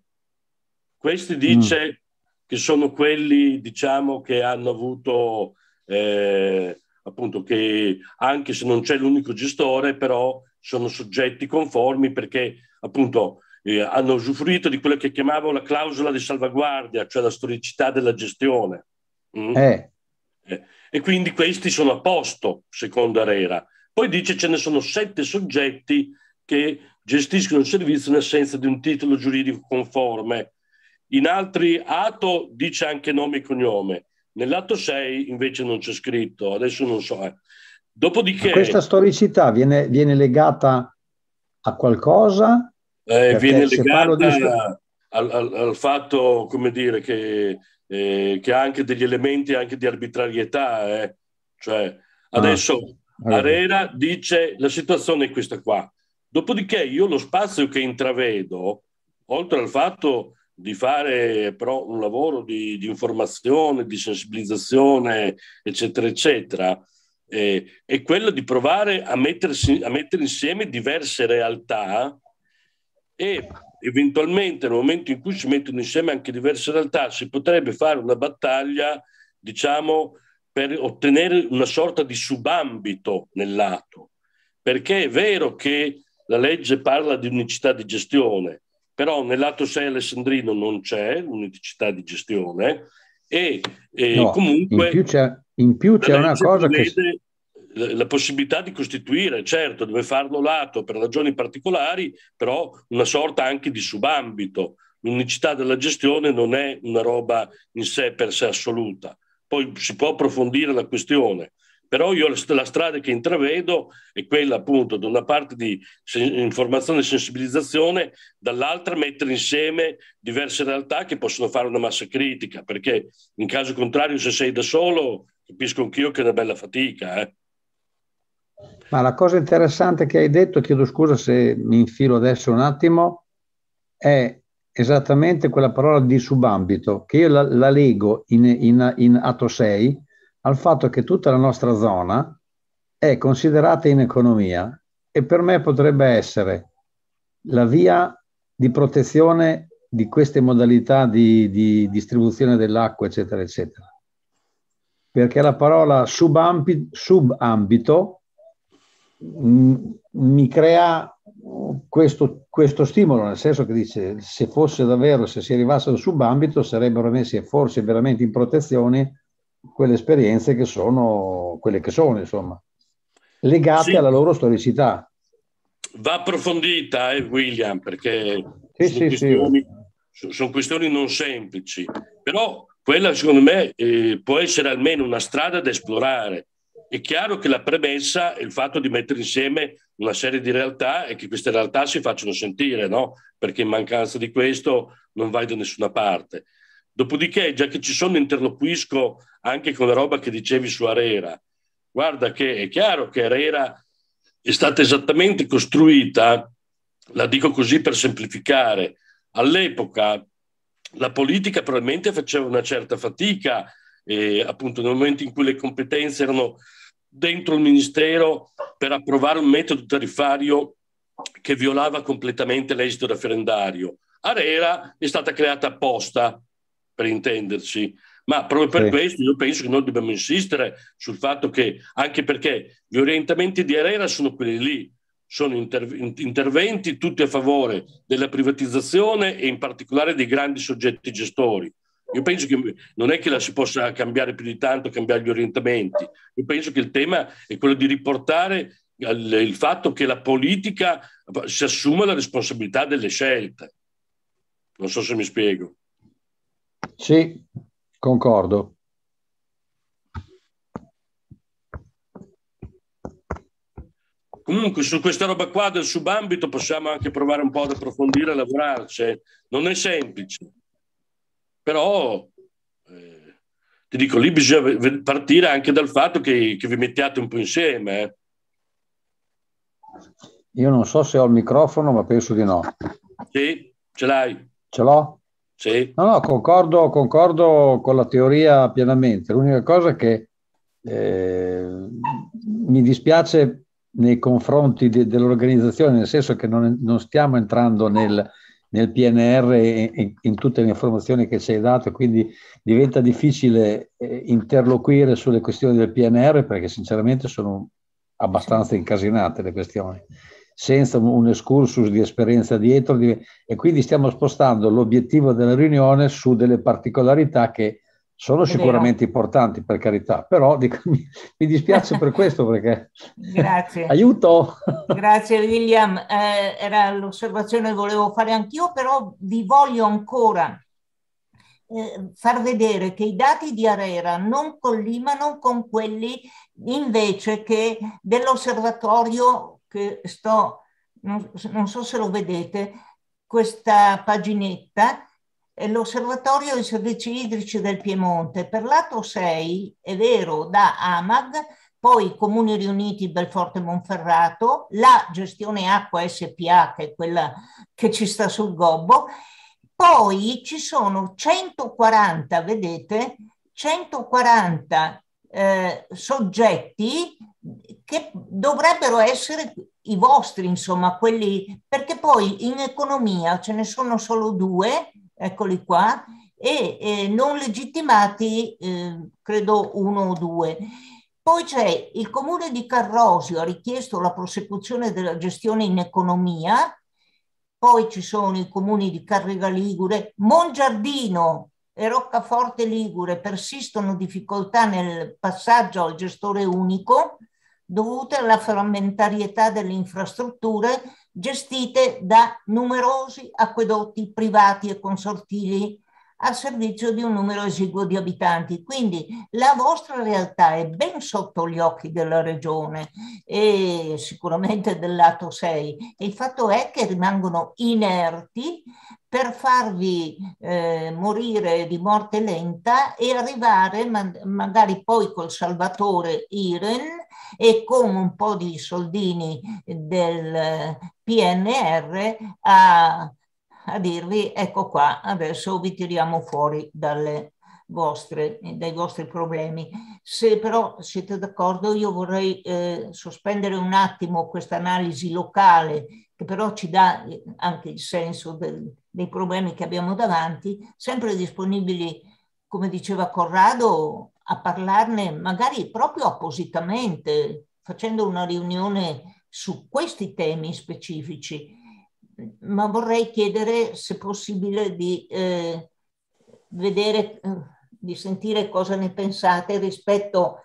Questi mm. dice mm. che sono quelli diciamo, che hanno avuto eh, appunto che anche se non c'è l'unico gestore, però sono soggetti conformi perché appunto eh, hanno usufruito di quello che chiamavo la clausola di salvaguardia, cioè la storicità della gestione. Mm? Eh. eh e quindi questi sono a posto, secondo Arera. Poi dice ce ne sono sette soggetti che gestiscono il servizio in assenza di un titolo giuridico conforme. In altri, Ato dice anche nome e cognome. Nell'atto 6 invece non c'è scritto, adesso non so. Eh. Dopodiché... Questa storicità viene, viene legata a qualcosa? Eh, viene legata di... al, al, al, fatto, come dire, che, eh, che, ha anche degli elementi anche di arbitrarietà. Eh. Cioè, ah, adesso ah, Arera dice la situazione è questa qua. Dopodiché io lo spazio che intravedo, oltre al fatto di fare però un lavoro di, di informazione, di sensibilizzazione, eccetera, eccetera, eh, è quello di provare a, mettersi, a mettere insieme diverse realtà e eventualmente nel momento in cui si mettono insieme anche diverse realtà si potrebbe fare una battaglia, diciamo, per ottenere una sorta di subambito nel lato. Perché è vero che la legge parla di unicità di gestione, però nell'atto 6 alessandrino non c'è l'unicità di gestione e, e no, comunque... In più c'è, in più c'è una cosa che... La possibilità di costituire, certo, deve farlo lato per ragioni particolari, però una sorta anche di subambito. L'unicità della gestione non è una roba in sé per sé assoluta. Poi si può approfondire la questione, però io la strada che intravedo è quella appunto da una parte di informazione e sensibilizzazione, dall'altra mettere insieme diverse realtà che possono fare una massa critica, perché in caso contrario se sei da solo capisco anch'io che è una bella fatica. Eh. Ma la cosa interessante che hai detto, chiedo scusa se mi infilo adesso un attimo, è esattamente quella parola di subambito che io la, la leggo in, in, in atto 6 al fatto che tutta la nostra zona è considerata in economia e per me potrebbe essere la via di protezione di queste modalità di, di distribuzione dell'acqua, eccetera, eccetera. Perché la parola subampi, subambito mh, mm, mi crea questo, questo, stimolo, nel senso che dice se fosse davvero, se si arrivasse al subambito, sarebbero messi forse veramente in protezione quelle esperienze che sono quelle che sono, insomma, legate sì. alla loro storicità. Va approfondita, eh, William, perché sì, sono, sì, questioni, sono, questioni, non semplici, però quella secondo me eh, può essere almeno una strada da esplorare. È chiaro che la premessa è il fatto di mettere insieme una serie di realtà e che queste realtà si facciano sentire, no? perché in mancanza di questo non vai da nessuna parte. Dopodiché, già che ci sono, interloquisco anche con la roba che dicevi su Arera. Guarda che è chiaro che Arera è stata esattamente costruita, la dico così per semplificare, all'epoca la politica probabilmente faceva una certa fatica, eh, appunto nel momento in cui le competenze erano dentro il Ministero per approvare un metodo tariffario che violava completamente l'esito referendario. Arera è stata creata apposta per intenderci. Ma proprio per sì. questo io penso che noi dobbiamo insistere sul fatto che, anche perché gli orientamenti di Arena sono quelli lì, sono interv- interventi tutti a favore della privatizzazione e in particolare dei grandi soggetti gestori. Io penso che non è che la si possa cambiare più di tanto, cambiare gli orientamenti. Io penso che il tema è quello di riportare il fatto che la politica si assuma la responsabilità delle scelte. Non so se mi spiego. Sì, concordo. Comunque su questa roba qua del subambito possiamo anche provare un po' ad approfondire e lavorarci. Cioè, non è semplice, però eh, ti dico, lì bisogna partire anche dal fatto che, che vi mettiate un po' insieme. Eh. Io non so se ho il microfono, ma penso di no. Sì, ce l'hai. Ce l'ho? Sì. No, no, concordo, concordo con la teoria pienamente. L'unica cosa che eh, mi dispiace nei confronti de, dell'organizzazione, nel senso che non, non stiamo entrando nel, nel PNR e in, in, tutte le informazioni che ci hai dato, quindi diventa difficile eh, interloquire sulle questioni del PNR perché sinceramente sono abbastanza incasinate le questioni senza un excursus di esperienza dietro e quindi stiamo spostando l'obiettivo della riunione su delle particolarità che sono sicuramente importanti per carità, però dico, mi, mi, dispiace per questo perché... [LAUGHS] Grazie. Aiuto! Grazie William, eh, era l'osservazione che volevo fare anch'io, però vi voglio ancora eh, far vedere che i dati di Arera non collimano con quelli invece che dell'osservatorio che sto, non, non so se lo vedete, questa paginetta, è l'osservatorio dei servizi idrici del Piemonte. Per lato 6, è vero, da AMAG, poi Comuni Riuniti Belforte Monferrato, la gestione acqua SPA, che è quella che ci sta sul gobbo, poi ci sono 140, vedete, 140 eh, soggetti che dovrebbero essere i vostri, insomma, quelli, perché poi in economia ce ne sono solo due, eccoli qua, e eh, non legittimati eh, credo uno o due. Poi c'è il comune di Carrosio ha richiesto la prosecuzione della gestione in economia, poi ci sono i comuni di Carrega Ligure, Mongiardino e Roccaforte Ligure persistono difficoltà nel passaggio al gestore unico, dovute alla frammentarietà delle infrastrutture gestite da numerosi acquedotti privati e consortili al servizio di un numero esiguo di abitanti. Quindi la vostra realtà è ben sotto gli occhi della regione e sicuramente del lato 6. Il fatto è che rimangono inerti per farvi eh, morire di morte lenta e arrivare ma magari poi col salvatore Iren e con un po' di soldini del PNR a, a dirvi ecco qua, adesso vi tiriamo fuori dalle vostre, dai vostri problemi. Se però siete d'accordo io vorrei eh, sospendere un attimo questa analisi locale che però ci dà eh, anche il senso del, dei problemi che abbiamo davanti, sempre disponibili, come diceva Corrado, a parlarne magari proprio appositamente, facendo una riunione su questi temi specifici, ma vorrei chiedere se possibile di eh, vedere, eh, di sentire cosa ne pensate rispetto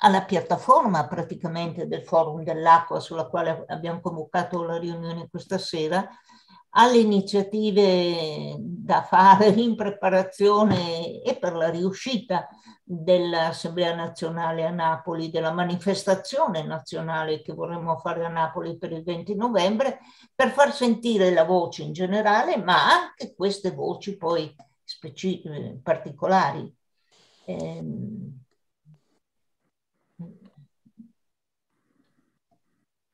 alla piattaforma praticamente del forum dell'acqua sulla quale abbiamo convocato la riunione questa sera alle iniziative da fare [LAUGHS] in preparazione e per la riuscita dell'Assemblea nazionale a Napoli, della manifestazione nazionale che vorremmo fare a Napoli per il 20 novembre, per far sentire la voce in generale, ma anche queste voci poi eh, particolari. Eh,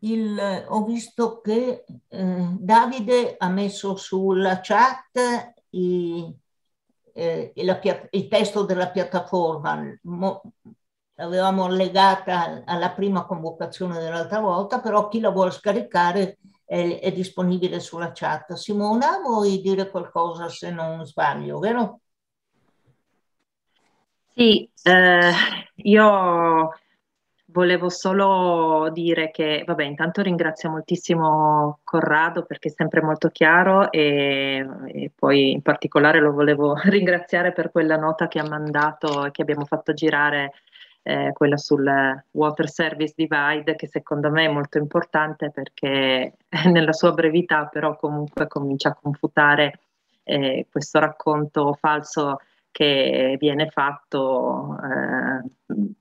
il, ho visto che eh, Davide ha messo sulla chat i, eh, il, il testo della piattaforma. Mo, l'avevamo legata alla prima convocazione dell'altra volta, però chi la vuole scaricare è, è, disponibile sulla chat. Simona, vuoi dire qualcosa se non sbaglio, vero? Sì, eh, io Volevo solo dire che, vabbè, intanto ringrazio moltissimo Corrado perché è sempre molto chiaro e, e, poi in particolare lo volevo [LAUGHS] ringraziare per quella nota che ha mandato e che abbiamo fatto girare, eh, quella sul Water Service Divide, che secondo me è molto importante perché [LAUGHS] nella sua brevità però comunque comincia a confutare eh, questo racconto falso che viene fatto eh,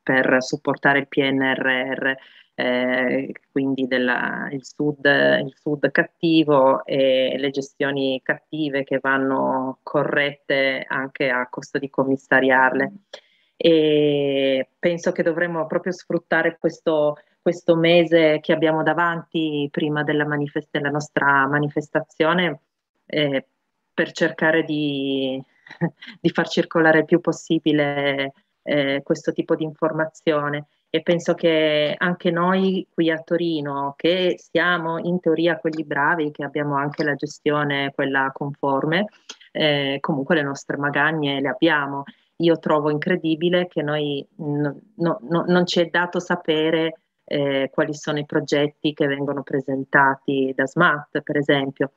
per supportare il PNRR, eh, quindi della, il, sud, il, sud, cattivo e le gestioni cattive che vanno corrette anche a costo di commissariarle. E penso che dovremmo proprio sfruttare questo, questo mese che abbiamo davanti prima della, manifest- della nostra manifestazione eh, per cercare di [LAUGHS] di far circolare il più possibile eh, questo tipo di informazione e penso che anche noi qui a Torino, che siamo in teoria quelli bravi, che abbiamo anche la gestione quella conforme, eh, comunque le nostre magagne le abbiamo. Io trovo incredibile che noi no, no, non ci è dato sapere eh, quali sono i progetti che vengono presentati da SMAT, per esempio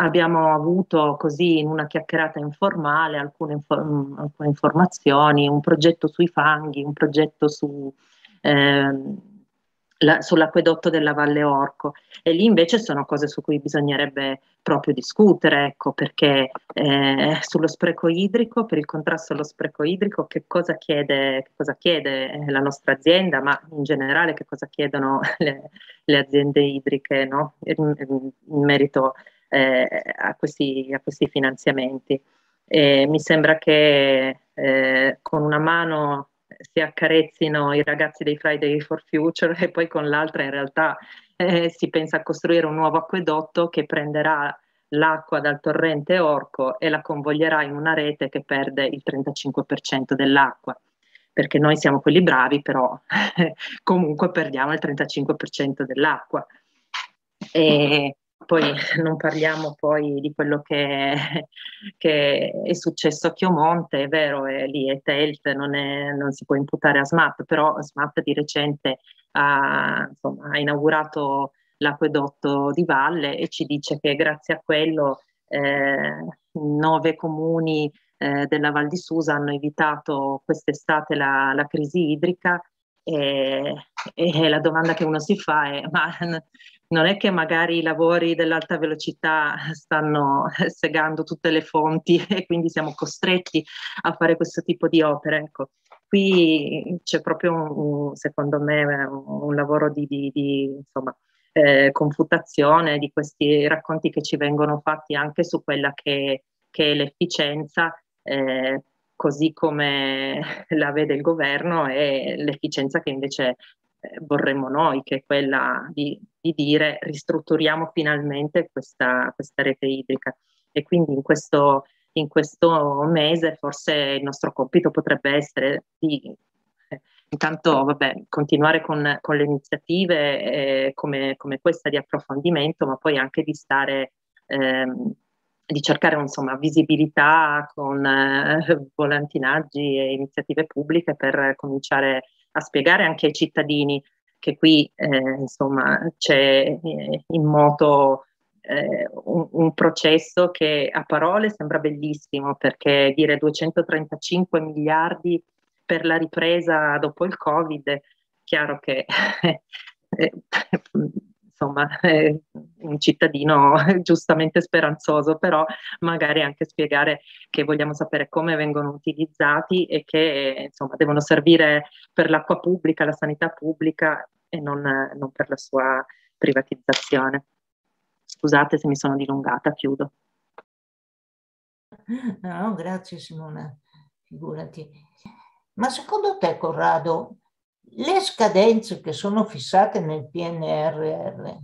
abbiamo avuto così in una chiacchierata informale alcune, inform- mm, alcune informazioni, un progetto sui fanghi, un progetto su, ehm, la, sull'acquedotto della Valle Orco e lì invece sono cose su cui bisognerebbe proprio discutere, ecco, perché eh, sullo spreco idrico, per il contrasto allo spreco idrico, che cosa chiede, che cosa chiede eh, la nostra azienda, ma in generale che cosa chiedono [LAUGHS] le, le aziende idriche no? in, in merito a eh, a questi, a, questi, finanziamenti. E mi sembra che eh, con una mano si accarezzino i ragazzi dei Friday for Future [LAUGHS] e poi con l'altra in realtà eh, si pensa a costruire un nuovo acquedotto che prenderà l'acqua dal torrente Orco e la convoglierà in una rete che perde il 35% dell'acqua, perché noi siamo quelli bravi, però [LAUGHS] comunque perdiamo il 35% dell'acqua. E, poi [LAUGHS] non parliamo poi di quello che, che è successo a Chiomonte, è vero, è, lì è Telt, non, è, non si può imputare a SMAP, però SMAP di recente ha, insomma, ha inaugurato l'acquedotto di Valle e ci dice che grazie a quello eh, nove comuni eh, della Val di Susa hanno evitato quest'estate la, la crisi idrica e, e, la domanda che uno si fa è ma non è che magari i lavori dell'alta velocità stanno [LAUGHS] segando tutte le fonti [LAUGHS] e quindi siamo costretti a fare questo tipo di opere. Ecco. Qui c'è proprio, un, secondo me, un lavoro di, di, di insomma, eh, confutazione di questi racconti che ci vengono fatti anche su quella che, che è l'efficienza. Eh, così come [LAUGHS] la vede il governo e l'efficienza che invece eh, vorremmo noi, che è quella di di dire ristrutturiamo finalmente questa, questa rete idrica. E quindi in questo, in questo mese forse il nostro compito potrebbe essere di eh, intanto vabbè, continuare con, con, le iniziative eh, come, come, questa di approfondimento, ma poi anche di stare, ehm, di cercare insomma, visibilità con eh, volantinaggi e iniziative pubbliche per cominciare a spiegare anche ai cittadini che qui eh, insomma c'è eh, in moto eh, un, un, processo che a parole sembra bellissimo perché dire 235 miliardi per la ripresa dopo il covid, è chiaro che [LAUGHS] eh, insomma eh, [LAUGHS] un cittadino [LAUGHS] giustamente speranzoso, però magari anche spiegare che vogliamo sapere come vengono utilizzati e che insomma devono servire per l'acqua pubblica, la sanità pubblica e non, non per la sua privatizzazione. Scusate se mi sono dilungata, chiudo. No, grazie Simona, figurati. Ma secondo te, Corrado, le scadenze che sono fissate nel PNRR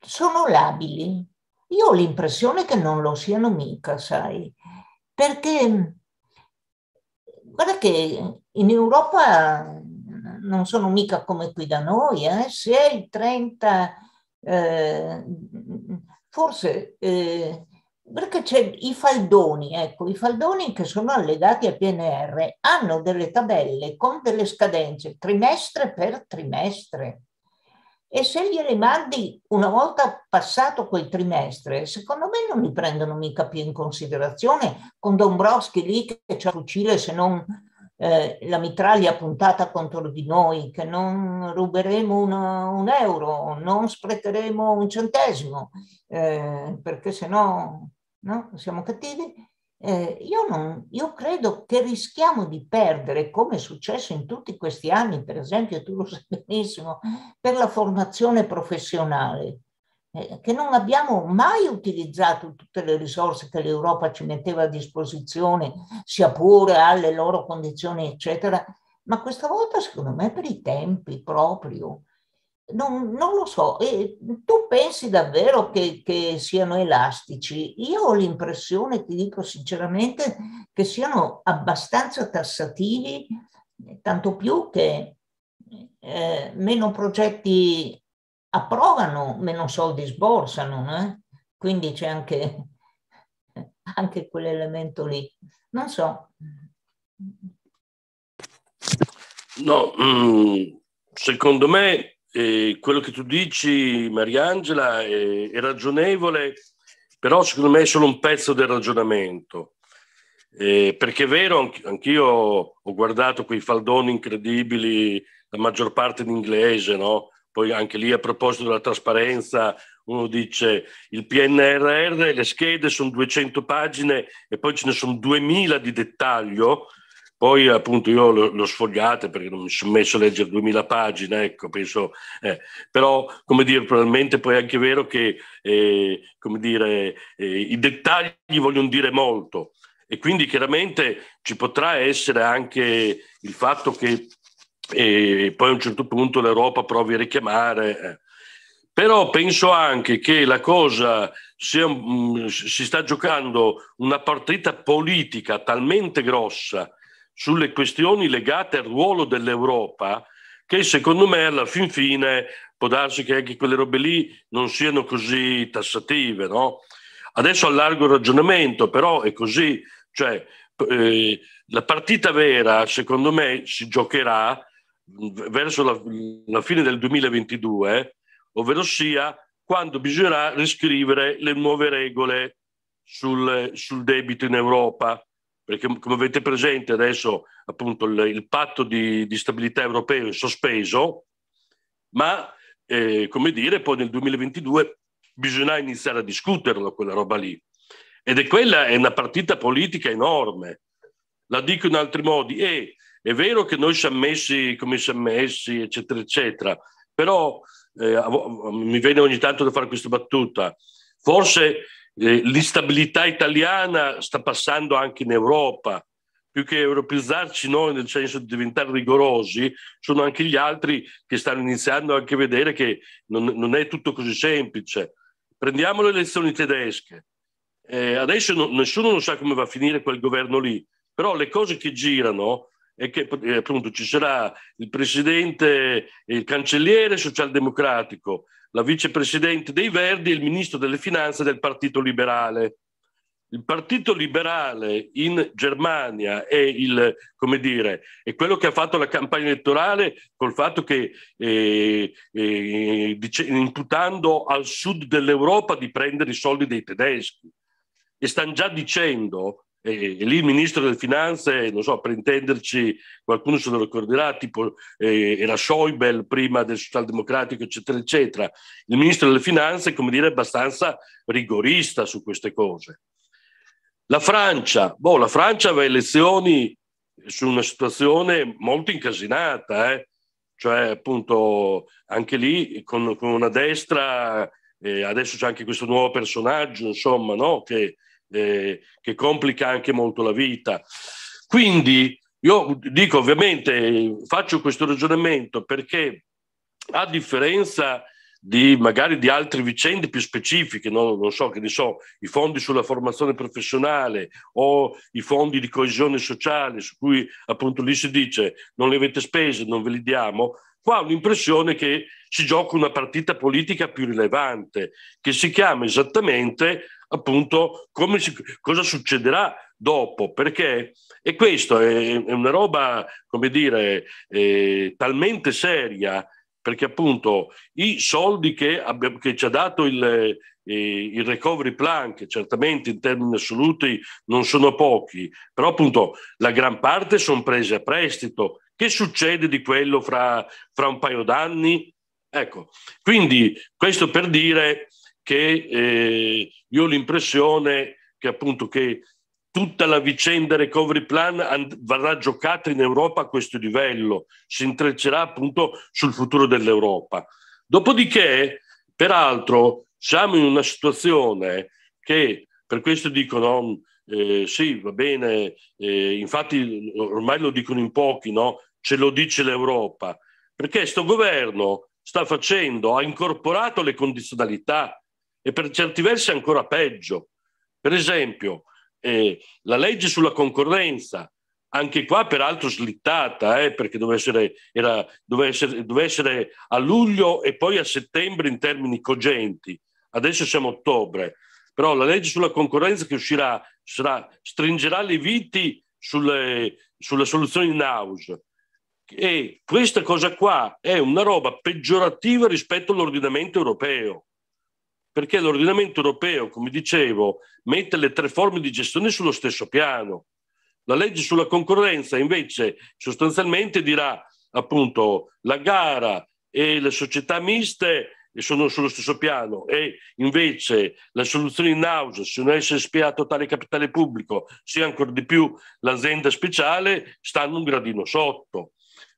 sono labili. Io ho l'impressione che non lo siano mica, sai, perché guarda che in Europa non sono mica come qui da noi, eh? se il 30, eh, forse eh, perché c'è i faldoni, ecco, i faldoni che sono allegati a PNR hanno delle tabelle con delle scadenze trimestre per trimestre. E se glieli mandi una volta passato quel trimestre, secondo me non li prendono mica più in considerazione con Dombrovski lì che c'è fucile se non eh, la mitraglia puntata contro di noi, che non ruberemo una, un euro, non sprecheremo un centesimo, eh, perché se no no? siamo cattivi, eh, io, non, io, credo che rischiamo di perdere, come è successo in tutti questi anni, per esempio, tu lo sai [LAUGHS] benissimo, per la formazione professionale, eh, che non abbiamo mai utilizzato tutte le risorse che l'Europa ci metteva a disposizione, sia pure alle loro condizioni, eccetera, ma questa volta secondo me per i tempi proprio non, non, lo so, e tu pensi davvero che, che siano elastici? Io ho l'impressione, ti dico sinceramente, che siano abbastanza tassativi, tanto più che eh, meno progetti approvano, meno soldi sborsano, eh? quindi c'è anche, [LAUGHS] anche quell'elemento lì. Non so. No, mm, secondo me eh, quello che tu dici, Mariangela, è, è, ragionevole, però secondo me è solo un pezzo del ragionamento. Eh, perché è vero, anch'io ho guardato quei faldoni incredibili, la maggior parte in inglese, no? Poi anche lì a proposito della trasparenza, uno dice il PNRR, le schede sono 200 pagine e poi ce ne sono 2000 di dettaglio, poi appunto io l'ho sfogliata perché non mi sono messo a leggere 2000 pagine, ecco, penso, eh. però come dire, probabilmente poi è anche vero che eh, come dire, eh, i dettagli vogliono dire molto e quindi chiaramente ci potrà essere anche il fatto che eh, poi a un certo punto l'Europa provi a richiamare. Eh. Però penso anche che la cosa sia, mm, si sta giocando una partita politica talmente grossa sulle questioni legate al ruolo dell'Europa, che secondo me alla fin fine può darsi che anche quelle robe lì non siano così tassative, no? Adesso allargo il ragionamento, però è così, cioè eh, la partita vera, secondo me, si giocherà verso la, la fine del 2022, ovvero sia quando bisognerà riscrivere le nuove regole sul, sul debito in Europa perché come avete presente adesso appunto il, il patto di, di, stabilità europeo è sospeso, ma eh, come dire poi nel 2022 bisognerà iniziare a discuterlo quella roba lì. Ed è quella, è una partita politica enorme, la dico in altri modi, e è vero che noi siamo messi come siamo messi, eccetera, eccetera, però eh, mi viene ogni tanto da fare questa battuta, forse eh, l'instabilità italiana sta passando anche in Europa. Più che europeizzarci noi nel senso di diventare rigorosi, sono anche gli altri che stanno iniziando anche a vedere che non, non è tutto così semplice. Prendiamo le elezioni tedesche. Eh, adesso no, nessuno lo sa come va a finire quel governo lì, però le cose che girano è che eh, appunto ci sarà il presidente il cancelliere socialdemocratico, la vicepresidente dei Verdi e il ministro delle Finanze del Partito Liberale. Il Partito Liberale in Germania è, il, dire, è quello che ha fatto la campagna elettorale col fatto che eh, eh, dice, imputando al sud dell'Europa di prendere i soldi dei tedeschi. E stanno già dicendo e, e lì il ministro delle finanze, non so, per intenderci, qualcuno se lo ricorderà, tipo eh, era Schäuble prima del socialdemocratico, eccetera, eccetera. Il ministro delle finanze, come dire, è abbastanza rigorista su queste cose. La Francia, boh, la Francia aveva elezioni su una situazione molto incasinata, eh? cioè appunto anche lì con, con una destra, eh, adesso c'è anche questo nuovo personaggio, insomma, no? che eh, che complica anche molto la vita. Quindi io dico ovviamente, faccio questo ragionamento perché a differenza di di magari di altre vicende più specifiche, no? non so, che ne so, i fondi sulla formazione professionale o i fondi di coesione sociale, su cui appunto lì si dice non le avete spese, non ve li diamo, qua ho l'impressione che si gioca una partita politica più rilevante, che si chiama esattamente appunto si, cosa succederà dopo, perché e questo è, è una roba, come dire, eh, talmente seria perché appunto i soldi che, abbiamo, che ci ha dato il, eh, il recovery plan, che certamente in termini assoluti non sono pochi, però appunto la gran parte sono prese a prestito. Che succede di quello fra, fra un paio d'anni? Ecco, quindi questo per dire che eh, io ho l'impressione che appunto che tutta la vicenda recovery plan verrà giocata in Europa a questo livello, si intreccerà appunto sul futuro dell'Europa. Dopodiché, peraltro, siamo in una situazione che, per questo dicono, eh, sì, va bene, eh, infatti ormai lo dicono in pochi, no? ce lo dice l'Europa, perché questo governo sta facendo, ha incorporato le condizionalità e per certi versi ancora peggio. Per esempio, eh, la legge sulla concorrenza, anche qua peraltro slittata, eh, perché doveva essere, era, doveva, essere, doveva essere, a luglio e poi a settembre in termini cogenti, adesso siamo a ottobre, però la legge sulla concorrenza che uscirà sarà, stringerà le viti sulle, sulle soluzioni in house. E questa cosa qua è una roba peggiorativa rispetto all'ordinamento europeo perché l'ordinamento europeo, come dicevo, mette le tre forme di gestione sullo stesso piano. La legge sulla concorrenza invece sostanzialmente dirà appunto la gara e le società miste sono sullo stesso piano e invece la soluzione in house, se non essere SSPA totale capitale pubblico, sia ancora di più l'azienda speciale, stanno un gradino sotto.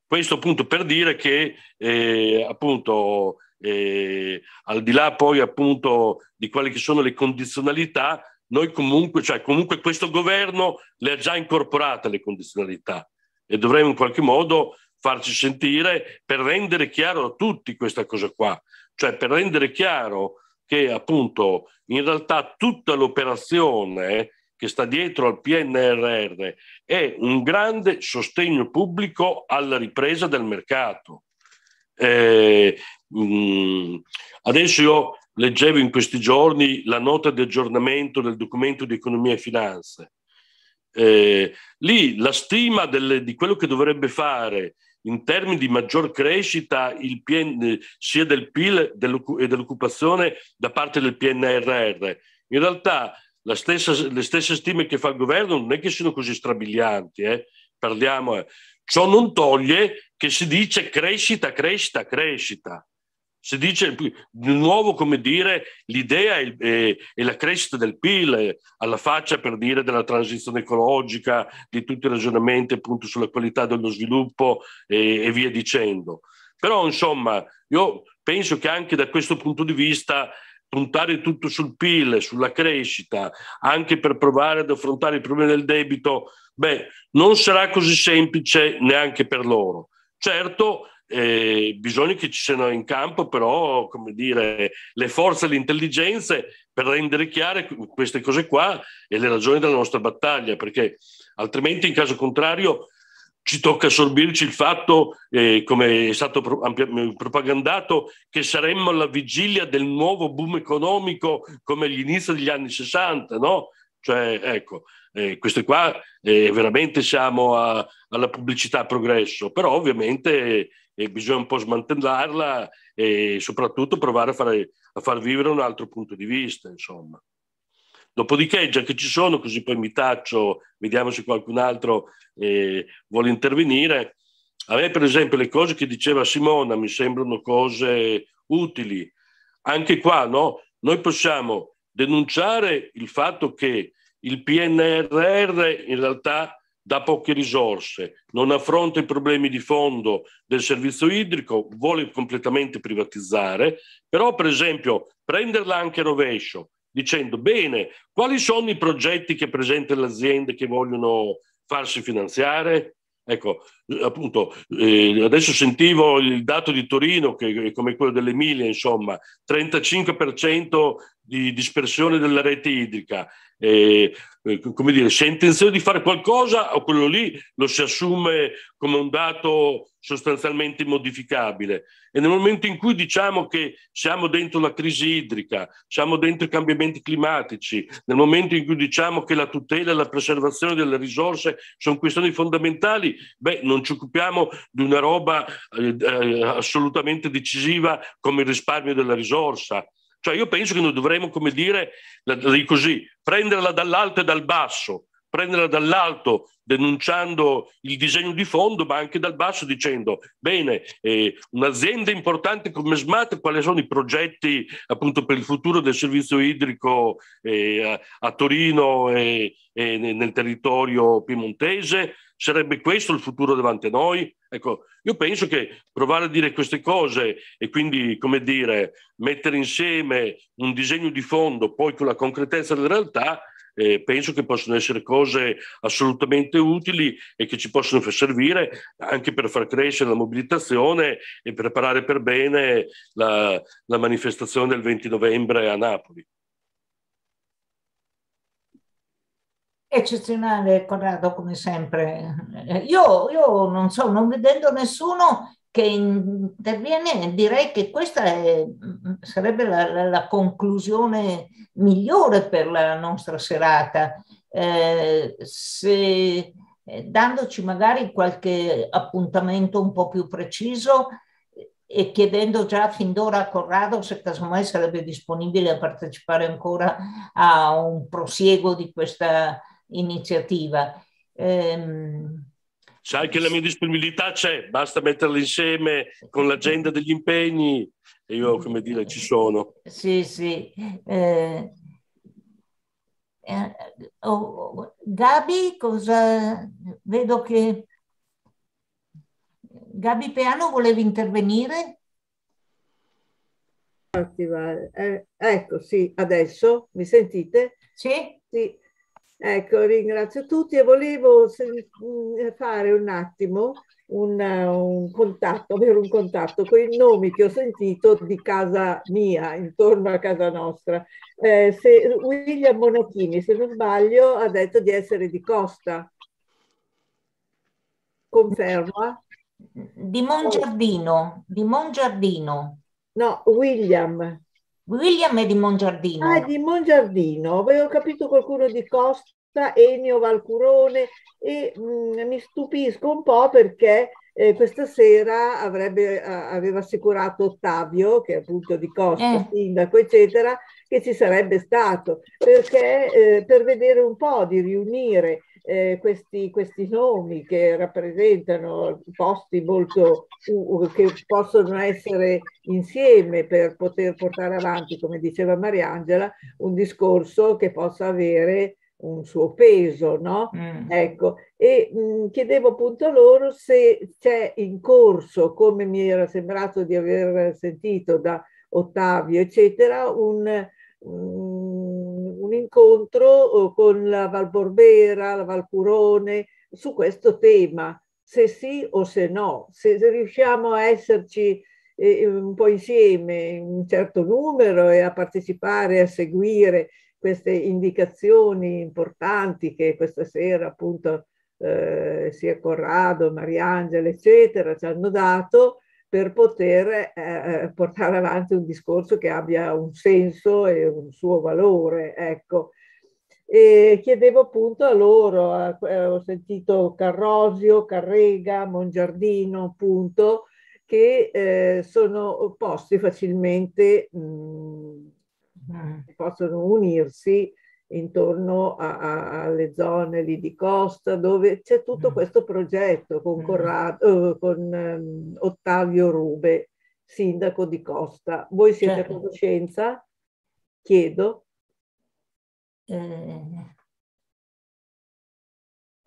Questo appunto per dire che eh, appunto eh, al di là poi appunto di quali che sono le condizionalità, noi comunque, cioè comunque questo governo le ha già incorporate le condizionalità e dovremmo in qualche modo farci sentire per rendere chiaro a tutti questa cosa qua, cioè per rendere chiaro che appunto in realtà tutta l'operazione che sta dietro al PNRR è un grande sostegno pubblico alla ripresa del mercato eh, mh, mm, adesso io leggevo in questi giorni la nota di aggiornamento del documento di economia e finanze. Eh, lì la stima delle, di quello che dovrebbe fare in termini di maggior crescita PN, sia del PIL e dell'occupazione da parte del PNRR. In realtà stessa, le stesse stime che fa il governo non è che siano così strabilianti, eh? parliamo, eh, Ciò non toglie che si dice crescita, crescita, crescita. Si dice di nuovo, come dire, l'idea è la crescita del PIL alla faccia per dire della transizione ecologica, di tutti i ragionamenti appunto sulla qualità dello sviluppo e, e via dicendo. Però insomma, io penso che anche da questo punto di vista puntare tutto sul PIL, sulla crescita, anche per provare ad affrontare il problema del debito, Beh, non sarà così semplice neanche per loro. Certo, eh, bisogna che ci siano in campo però, come dire, le forze e le intelligenze per rendere chiare queste cose qua e le ragioni della nostra battaglia, perché altrimenti in caso contrario ci tocca assorbirci il fatto, eh, come è stato pro- ampi- propagandato, che saremmo alla vigilia del nuovo boom economico come gli inizi degli anni 60, no? Cioè, ecco, eh, queste qua eh, veramente siamo a, alla pubblicità a progresso, però ovviamente eh, bisogna un po' smantellarla e soprattutto provare a, fare, a, far vivere un altro punto di vista, insomma. Dopodiché, già che ci sono, così poi mi taccio, vediamo se qualcun altro eh, vuole intervenire. A me, per esempio, le cose che diceva Simona mi sembrano cose utili. Anche qua, no? Noi possiamo denunciare il fatto che il PNRR in realtà dà poche risorse, non affronta i problemi di fondo del servizio idrico, vuole completamente privatizzare, però per esempio prenderla anche a rovescio, dicendo bene, quali sono i progetti che presenta le aziende che vogliono farsi finanziare? Ecco, eh, appunto, eh, adesso sentivo il dato di Torino, che è come quello dell'Emilia, insomma, 35% di dispersione della rete idrica. Eh, eh come dire, si ha intenzione di fare qualcosa o quello lì lo si assume come un dato sostanzialmente immodificabile. E nel momento in cui diciamo che siamo dentro la crisi idrica, siamo dentro i cambiamenti climatici, nel momento in cui diciamo che la tutela e la preservazione delle risorse sono questioni fondamentali, beh, non non ci occupiamo di una roba eh, eh, assolutamente decisiva come il risparmio della risorsa. Cioè io penso che noi dovremmo, come dire, così, prenderla dall'alto e dal basso, prenderla dall'alto denunciando il disegno di fondo, ma anche dal basso dicendo, bene, eh, un'azienda importante come SMAT, quali sono i progetti appunto per il futuro del servizio idrico eh, a, a, Torino e, e, nel territorio piemontese? Sarebbe questo il futuro davanti a noi? Ecco, io penso che provare a dire queste cose e quindi, come dire, mettere insieme un disegno di fondo poi con la concretezza della realtà eh, penso che possono essere cose assolutamente utili e che ci possono servire anche per far crescere la mobilitazione e preparare per bene la, la manifestazione del 20 novembre a Napoli. Eccezionale Corrado, come sempre. Io, io non so, non vedendo nessuno, che interviene, direi che questa è, mm, sarebbe la, la, la, conclusione migliore per la nostra serata. Eh, se, eh, dandoci magari qualche appuntamento un po' più preciso eh, e chiedendo già fin d'ora a Corrado se casomai sarebbe disponibile a partecipare ancora a un prosieguo di questa iniziativa. Ehm, Sai che la mia disponibilità c'è, basta metterla insieme con l'agenda degli impegni e io, come dire, ci sono. Sì, sì. Eh, eh oh, Gabi, cosa vedo che... Gabi Peano, volevi intervenire? Attivare. Eh, ecco, sì, adesso mi sentite? Sì. Sì, Ecco, ringrazio tutti e volevo mm, fare un attimo un, un contatto, avere un contatto con i nomi che ho sentito di casa mia, intorno a casa nostra. Eh, se, William Monachini, se non sbaglio, ha detto di essere di Costa. Conferma? Di Mongiardino, di Mongiardino. No, William. William è di Mongiardino. Ah, di Mongiardino, avevo capito qualcuno di Costa, Ennio Valcurone e mh, mm, mi stupisco un po' perché eh, questa sera avrebbe, a, aveva assicurato Ottavio, che è appunto di Costa, eh. sindaco, eccetera, che ci sarebbe stato, perché eh, per vedere un po' di riunire eh, questi, questi, nomi che rappresentano posti molto uh, che possono essere insieme per poter portare avanti, come diceva Mariangela, un discorso che possa avere un suo peso, no? Mm. Ecco, e mh, mm, chiedevo appunto loro se c'è in corso, come mi era sembrato di aver sentito da Ottavio, eccetera, un, un un incontro oh, con la Valborbera, la Valcurone su questo tema, se sì o se no, se, riusciamo a esserci eh, eh, un po' insieme, un certo numero e a partecipare, a seguire queste indicazioni importanti che questa sera appunto eh, sia Corrado, Mariangela, eccetera, ci hanno dato, per poter eh, eh, portare avanti un discorso che abbia un senso e un suo valore. Ecco. E chiedevo appunto a loro, eh, ho sentito Carrosio, Carrega, Mongiardino, appunto, che eh, sono posti facilmente, mh, mm, possono unirsi intorno a, a, alle zone lì di costa, dove c'è tutto mm. questo progetto con, mm. Corrado, eh, con um, Ottavio Rube, sindaco di Costa. Voi siete certo. a conoscenza? Chiedo. Eh,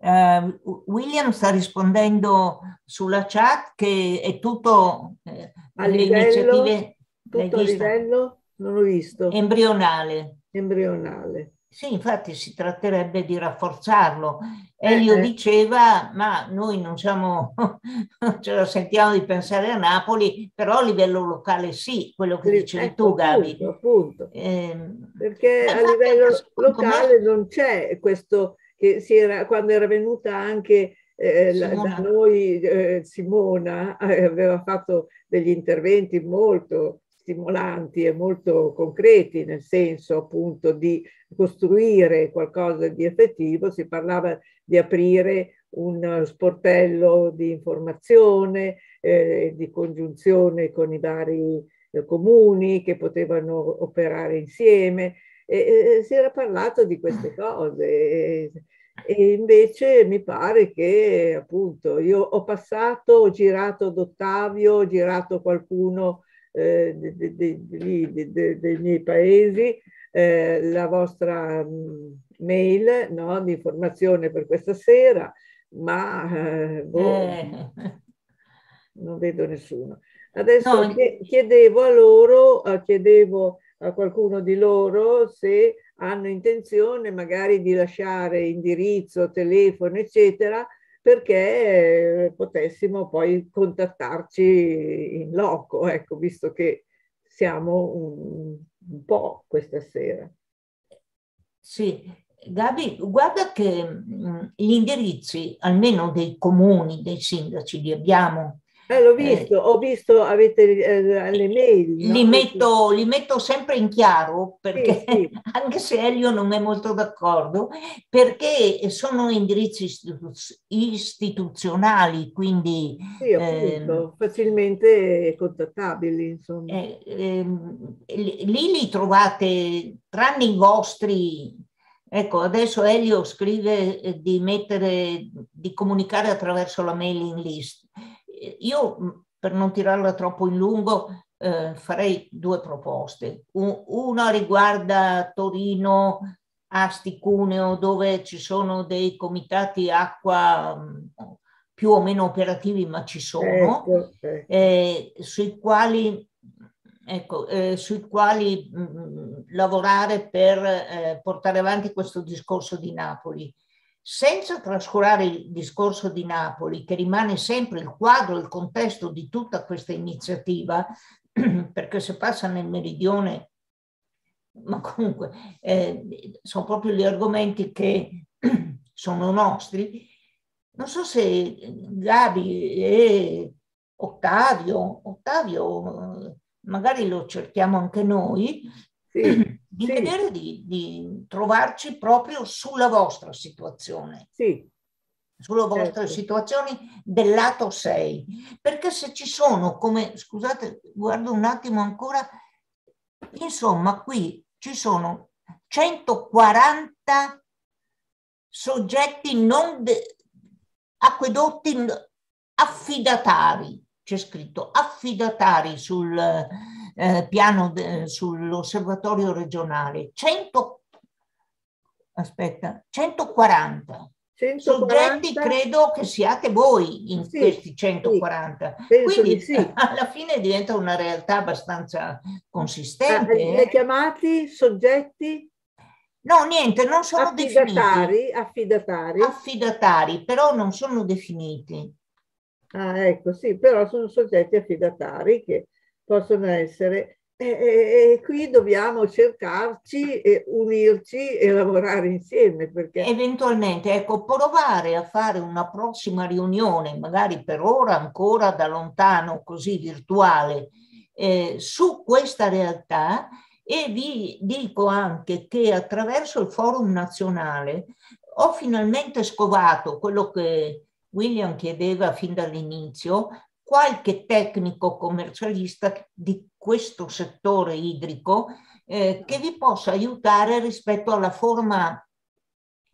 Uh, William sta rispondendo sulla chat che è tutto eh, a livello, iniziative, tutto a livello non ho visto embrionale embrionale sì, infatti si tratterebbe di rafforzarlo. Elio eh, eh, diceva, ma noi non siamo, non [LAUGHS] ce la sentiamo di pensare a Napoli, però a livello locale sì, quello che dicevi ecco, tu Gabi. Appunto, appunto. Ehm, eh, Perché a livello locale me... non c'è questo, che era, quando era venuta anche eh, la, da noi eh, Simona eh, aveva fatto degli interventi molto stimolanti e molto concreti, nel senso appunto di costruire qualcosa di effettivo, si parlava di aprire un sportello di informazione, eh, di congiunzione con i vari eh, comuni che potevano operare insieme. E, eh, si era parlato di queste mm. cose e, e invece mi pare che appunto io ho passato, ho girato d'Ottavio, ho girato qualcuno eh, dei, dei, dei, dei, miei paesi, eh, la vostra mm, mail no, di informazione per questa sera, ma eh, boh, eh. non vedo nessuno. Adesso no. chiedevo a loro, eh, chiedevo a qualcuno di loro se hanno intenzione magari di lasciare indirizzo, telefono, eccetera, perché eh, potessimo poi contattarci in loco, ecco, visto che siamo un, un po' questa sera. Sì, Gabi, guarda che mh, mm, gli indirizzi, almeno dei comuni, dei sindaci, li abbiamo eh, l'ho eh. visto, eh, ho visto, avete eh, le mail. No? Li, metto, li, metto, sempre in chiaro, perché, sì, sì. [LAUGHS] anche se Elio non è molto d'accordo, perché sono indirizzi istituzionali, quindi... Sì, eh, appunto, facilmente contattabili, insomma. Eh, ehm, lì li trovate, tranne i vostri Ecco, adesso Elio scrive di, mettere, di comunicare attraverso la mailing list io, mm, per non tirarla troppo in lungo, eh, farei due proposte. una riguarda Torino, Asti, Cuneo, dove ci sono dei comitati acqua mm, più o meno operativi, ma ci sono, ecco, ecco. Eh, sui quali, ecco, eh, sui quali mh, mm, lavorare per eh, portare avanti questo discorso di Napoli senza trascurare il discorso di Napoli, che rimane sempre il quadro, il contesto di tutta questa iniziativa, [CLEARS THROAT] perché se passa nel meridione, ma comunque eh, sono proprio gli argomenti che [CLEARS THROAT] sono nostri. Non so se Gabi e Ottavio, Ottavio magari lo cerchiamo anche noi, sì di sì. vedere di, di, trovarci proprio sulla vostra situazione. Sì. Sulla vostra certo. situazione del lato 6. Perché se ci sono, come scusate, guardo un attimo ancora, insomma, qui ci sono 140 soggetti non de- acquedotti affidatari, c'è scritto affidatari sul, eh, piano de, sull'osservatorio regionale, 100, aspetta, 140 140. soggetti credo che siate voi in sì, questi 140. Sì, Quindi sì. [LAUGHS] alla fine diventa una realtà abbastanza ah, eh, consistente. Eh, eh. chiamati soggetti? No, niente, non sono affidatari, definiti. Affidatari. Affidatari, però non sono definiti. Ah, ecco, sì, però sono soggetti affidatari che possono essere. E, e, e qui dobbiamo cercarci, e unirci e lavorare insieme. Perché... Eventualmente, ecco, provare a fare una prossima riunione, magari per ora ancora da lontano, così virtuale, eh, su questa realtà e vi dico anche che attraverso il forum nazionale ho finalmente scovato quello che William chiedeva fin dall'inizio, qualche tecnico commercialista di questo settore idrico eh, che vi possa aiutare rispetto alla forma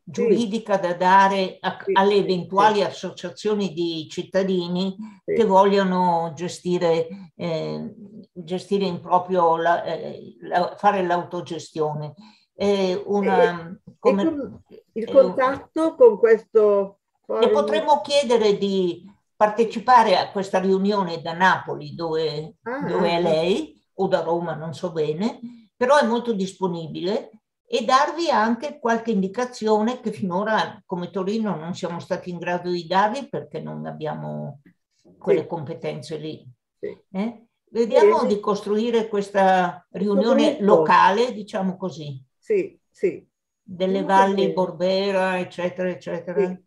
giuridica da dare a, alle eventuali associazioni di cittadini che vogliono gestire, eh, gestire in proprio, la, eh, la, fare l'autogestione. Una, come, il contatto con questo... Forum... E potremmo chiedere di partecipare a questa riunione da Napoli dove, ah, dove è ecco. lei o da Roma, non so bene, però è molto disponibile e darvi anche qualche indicazione che finora come Torino non siamo stati in grado di darvi perché non abbiamo quelle sì. competenze lì. Sì. Eh? Vediamo eh, sì. di costruire questa riunione locale, diciamo così. Sì, sì. Delle valli Borbera, eccetera, eccetera.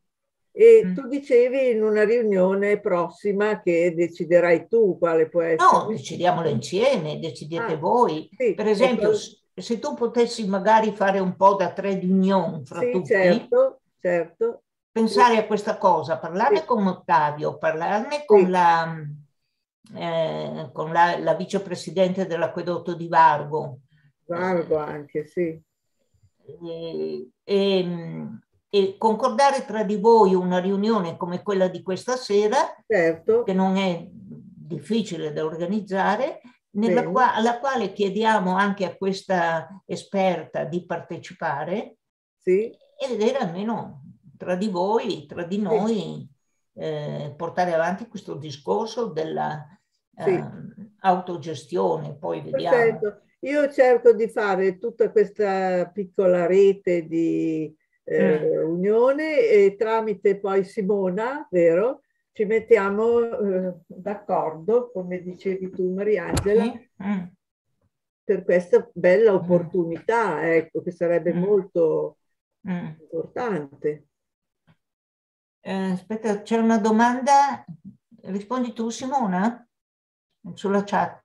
E mm. tu dicevi in una riunione prossima che deciderai tu quale può essere. No, decidiamolo insieme, decidete ah, voi. Sì, per esempio, poi... se tu potessi magari fare un po' da trade union fra sì, tutti. Certo, certo. Pensare sì. a questa cosa, parlarne con Ottavio, parlarne con la eh, con la, la, vicepresidente dell'acquedotto di Vargo. Vargo anche, sì. E, eh, e, ehm, e concordare tra di voi una riunione come quella di questa sera, certo. che non è difficile da organizzare, qua, alla quale chiediamo anche a questa esperta di partecipare sì. e vedere almeno tra di voi, tra di noi, sì. eh, portare avanti questo discorso della sì. eh, autogestione. Poi vediamo. Perfetto. Io cerco di fare tutta questa piccola rete di eh, eh, unione e tramite poi Simona, vero? Ci mettiamo eh, d'accordo, come dicevi tu Mariangela, mm. per questa bella mm. opportunità, ecco, che sarebbe mm. molto mm. importante. Eh, aspetta, c'è una domanda, rispondi tu Simona sulla chat.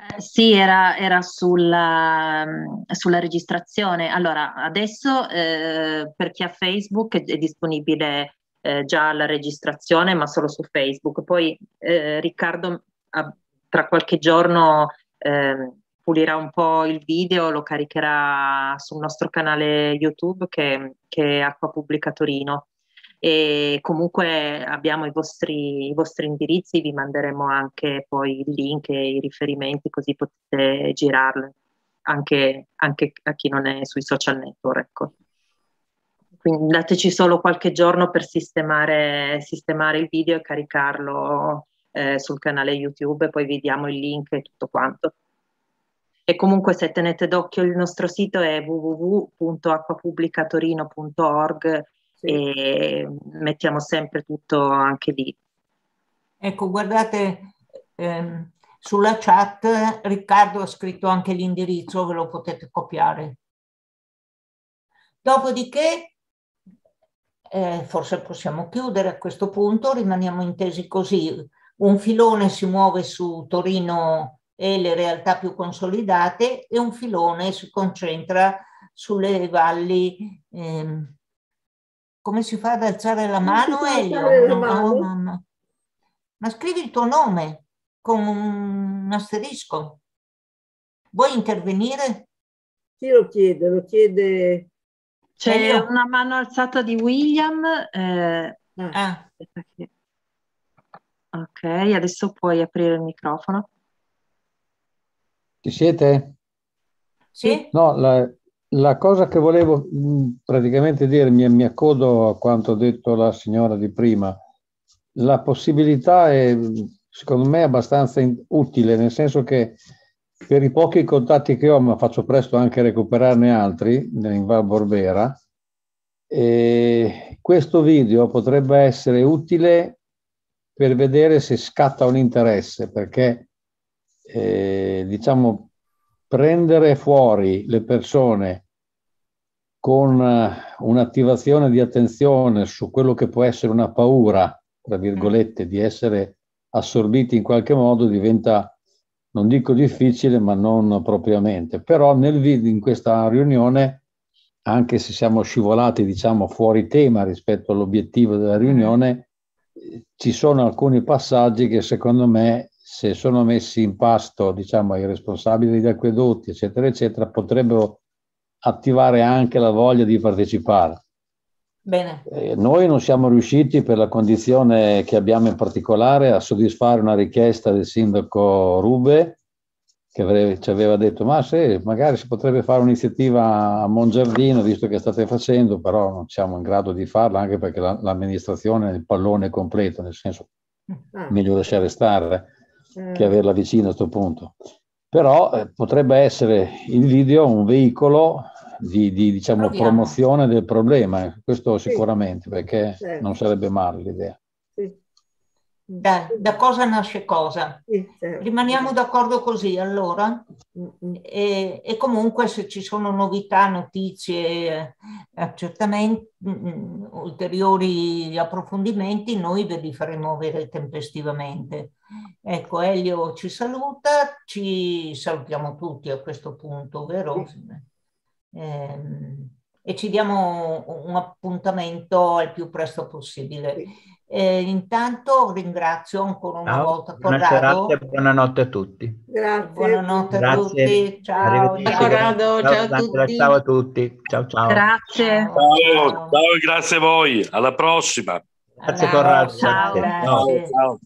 Eh, sì, era, era sulla, ehm, sulla, registrazione. Allora, adesso eh, per chi ha Facebook è, è disponibile eh, già la registrazione, ma solo su Facebook. Poi eh, Riccardo a, tra qualche giorno ehm, pulirà un po' il video, lo caricherà sul nostro canale YouTube che, che è Acqua Pubblica Torino e comunque abbiamo i vostri, i vostri indirizzi, vi manderemo anche poi il link e i riferimenti così potete girarle anche, anche a chi non è sui social network. Ecco. Quindi dateci solo qualche giorno per sistemare, sistemare il video e caricarlo eh, sul canale YouTube, poi vi diamo il link e tutto quanto. E comunque se tenete d'occhio il nostro sito è www.acquapubblicatorino.org e mettiamo sempre tutto anche lì. Ecco, guardate, ehm, sulla chat Riccardo ha scritto anche l'indirizzo, ve lo potete copiare. Dopodiché, eh, forse possiamo chiudere a questo punto, rimaniamo intesi così. Un filone si muove su Torino e le realtà più consolidate e un filone si concentra sulle valli. Ehm, come si fa ad alzare la mano? Alzare la mano. No, no, no. Ma scrivi il tuo nome con un asterisco. Vuoi intervenire? Chi lo chiede? Lo chiede... C'è Io? una mano alzata di William. Eh... Ah. ah. Ok, adesso puoi aprire il microfono. Ci siete? Sì. No, la, la cosa che volevo mm, praticamente dire, mi accodo a quanto ha detto la signora di prima, la possibilità è secondo me abbastanza in- utile, nel senso che per i pochi contatti che ho, ma faccio presto anche recuperarne altri in Val Borbera, eh, questo video potrebbe essere utile per vedere se scatta un interesse, perché eh, diciamo prendere fuori le persone con eh, un'attivazione di attenzione su quello che può essere una paura, tra mm. virgolette, di essere assorbiti in qualche modo diventa, non dico difficile, ma non propriamente. Però nel video, in questa riunione, anche se siamo scivolati, diciamo, fuori tema rispetto all'obiettivo della riunione, eh, ci sono alcuni passaggi che secondo me se sono messi in pasto diciamo, ai responsabili degli acquedotti, eccetera, eccetera, potrebbero attivare anche la voglia di partecipare. Bene. Eh, noi non siamo riusciti, per la condizione che abbiamo in particolare, a soddisfare una richiesta del sindaco Rube, che avrebbe, ci aveva detto, ma se magari si potrebbe fare un'iniziativa a Mongiardino, visto che state facendo, però non siamo in grado di farla, anche perché la, l'amministrazione è il pallone completo, nel senso, mm. meglio lasciare stare che eh. averla vicina a questo punto. Però eh, potrebbe essere il video un veicolo di, di diciamo, promozione del problema, eh, questo sì. sicuramente, perché sì. Certo. non sarebbe male l'idea. Sì. Da, da, cosa nasce cosa. Certo. Rimaniamo d'accordo così allora? Mm, mm, e, e, comunque se ci sono novità, notizie, accertamenti, eh, mm, ulteriori approfondimenti, noi ve li faremo avere tempestivamente. Ecco, Elio ci saluta, ci salutiamo tutti a questo punto, vero? Eh, e ci diamo un appuntamento il più presto possibile. Eh, intanto ringrazio ancora una ciao, volta Corrado. Buonanotte a tutti. Grazie. Buonanotte a tutti. Ciao, Corrado, ciao, ciao, a tutti. ciao a tutti. Ciao ciao. Grazie. Ciao, ciao grazie a voi. Alla prossima. Grazie Corrado. Ciao. Grazie. ciao.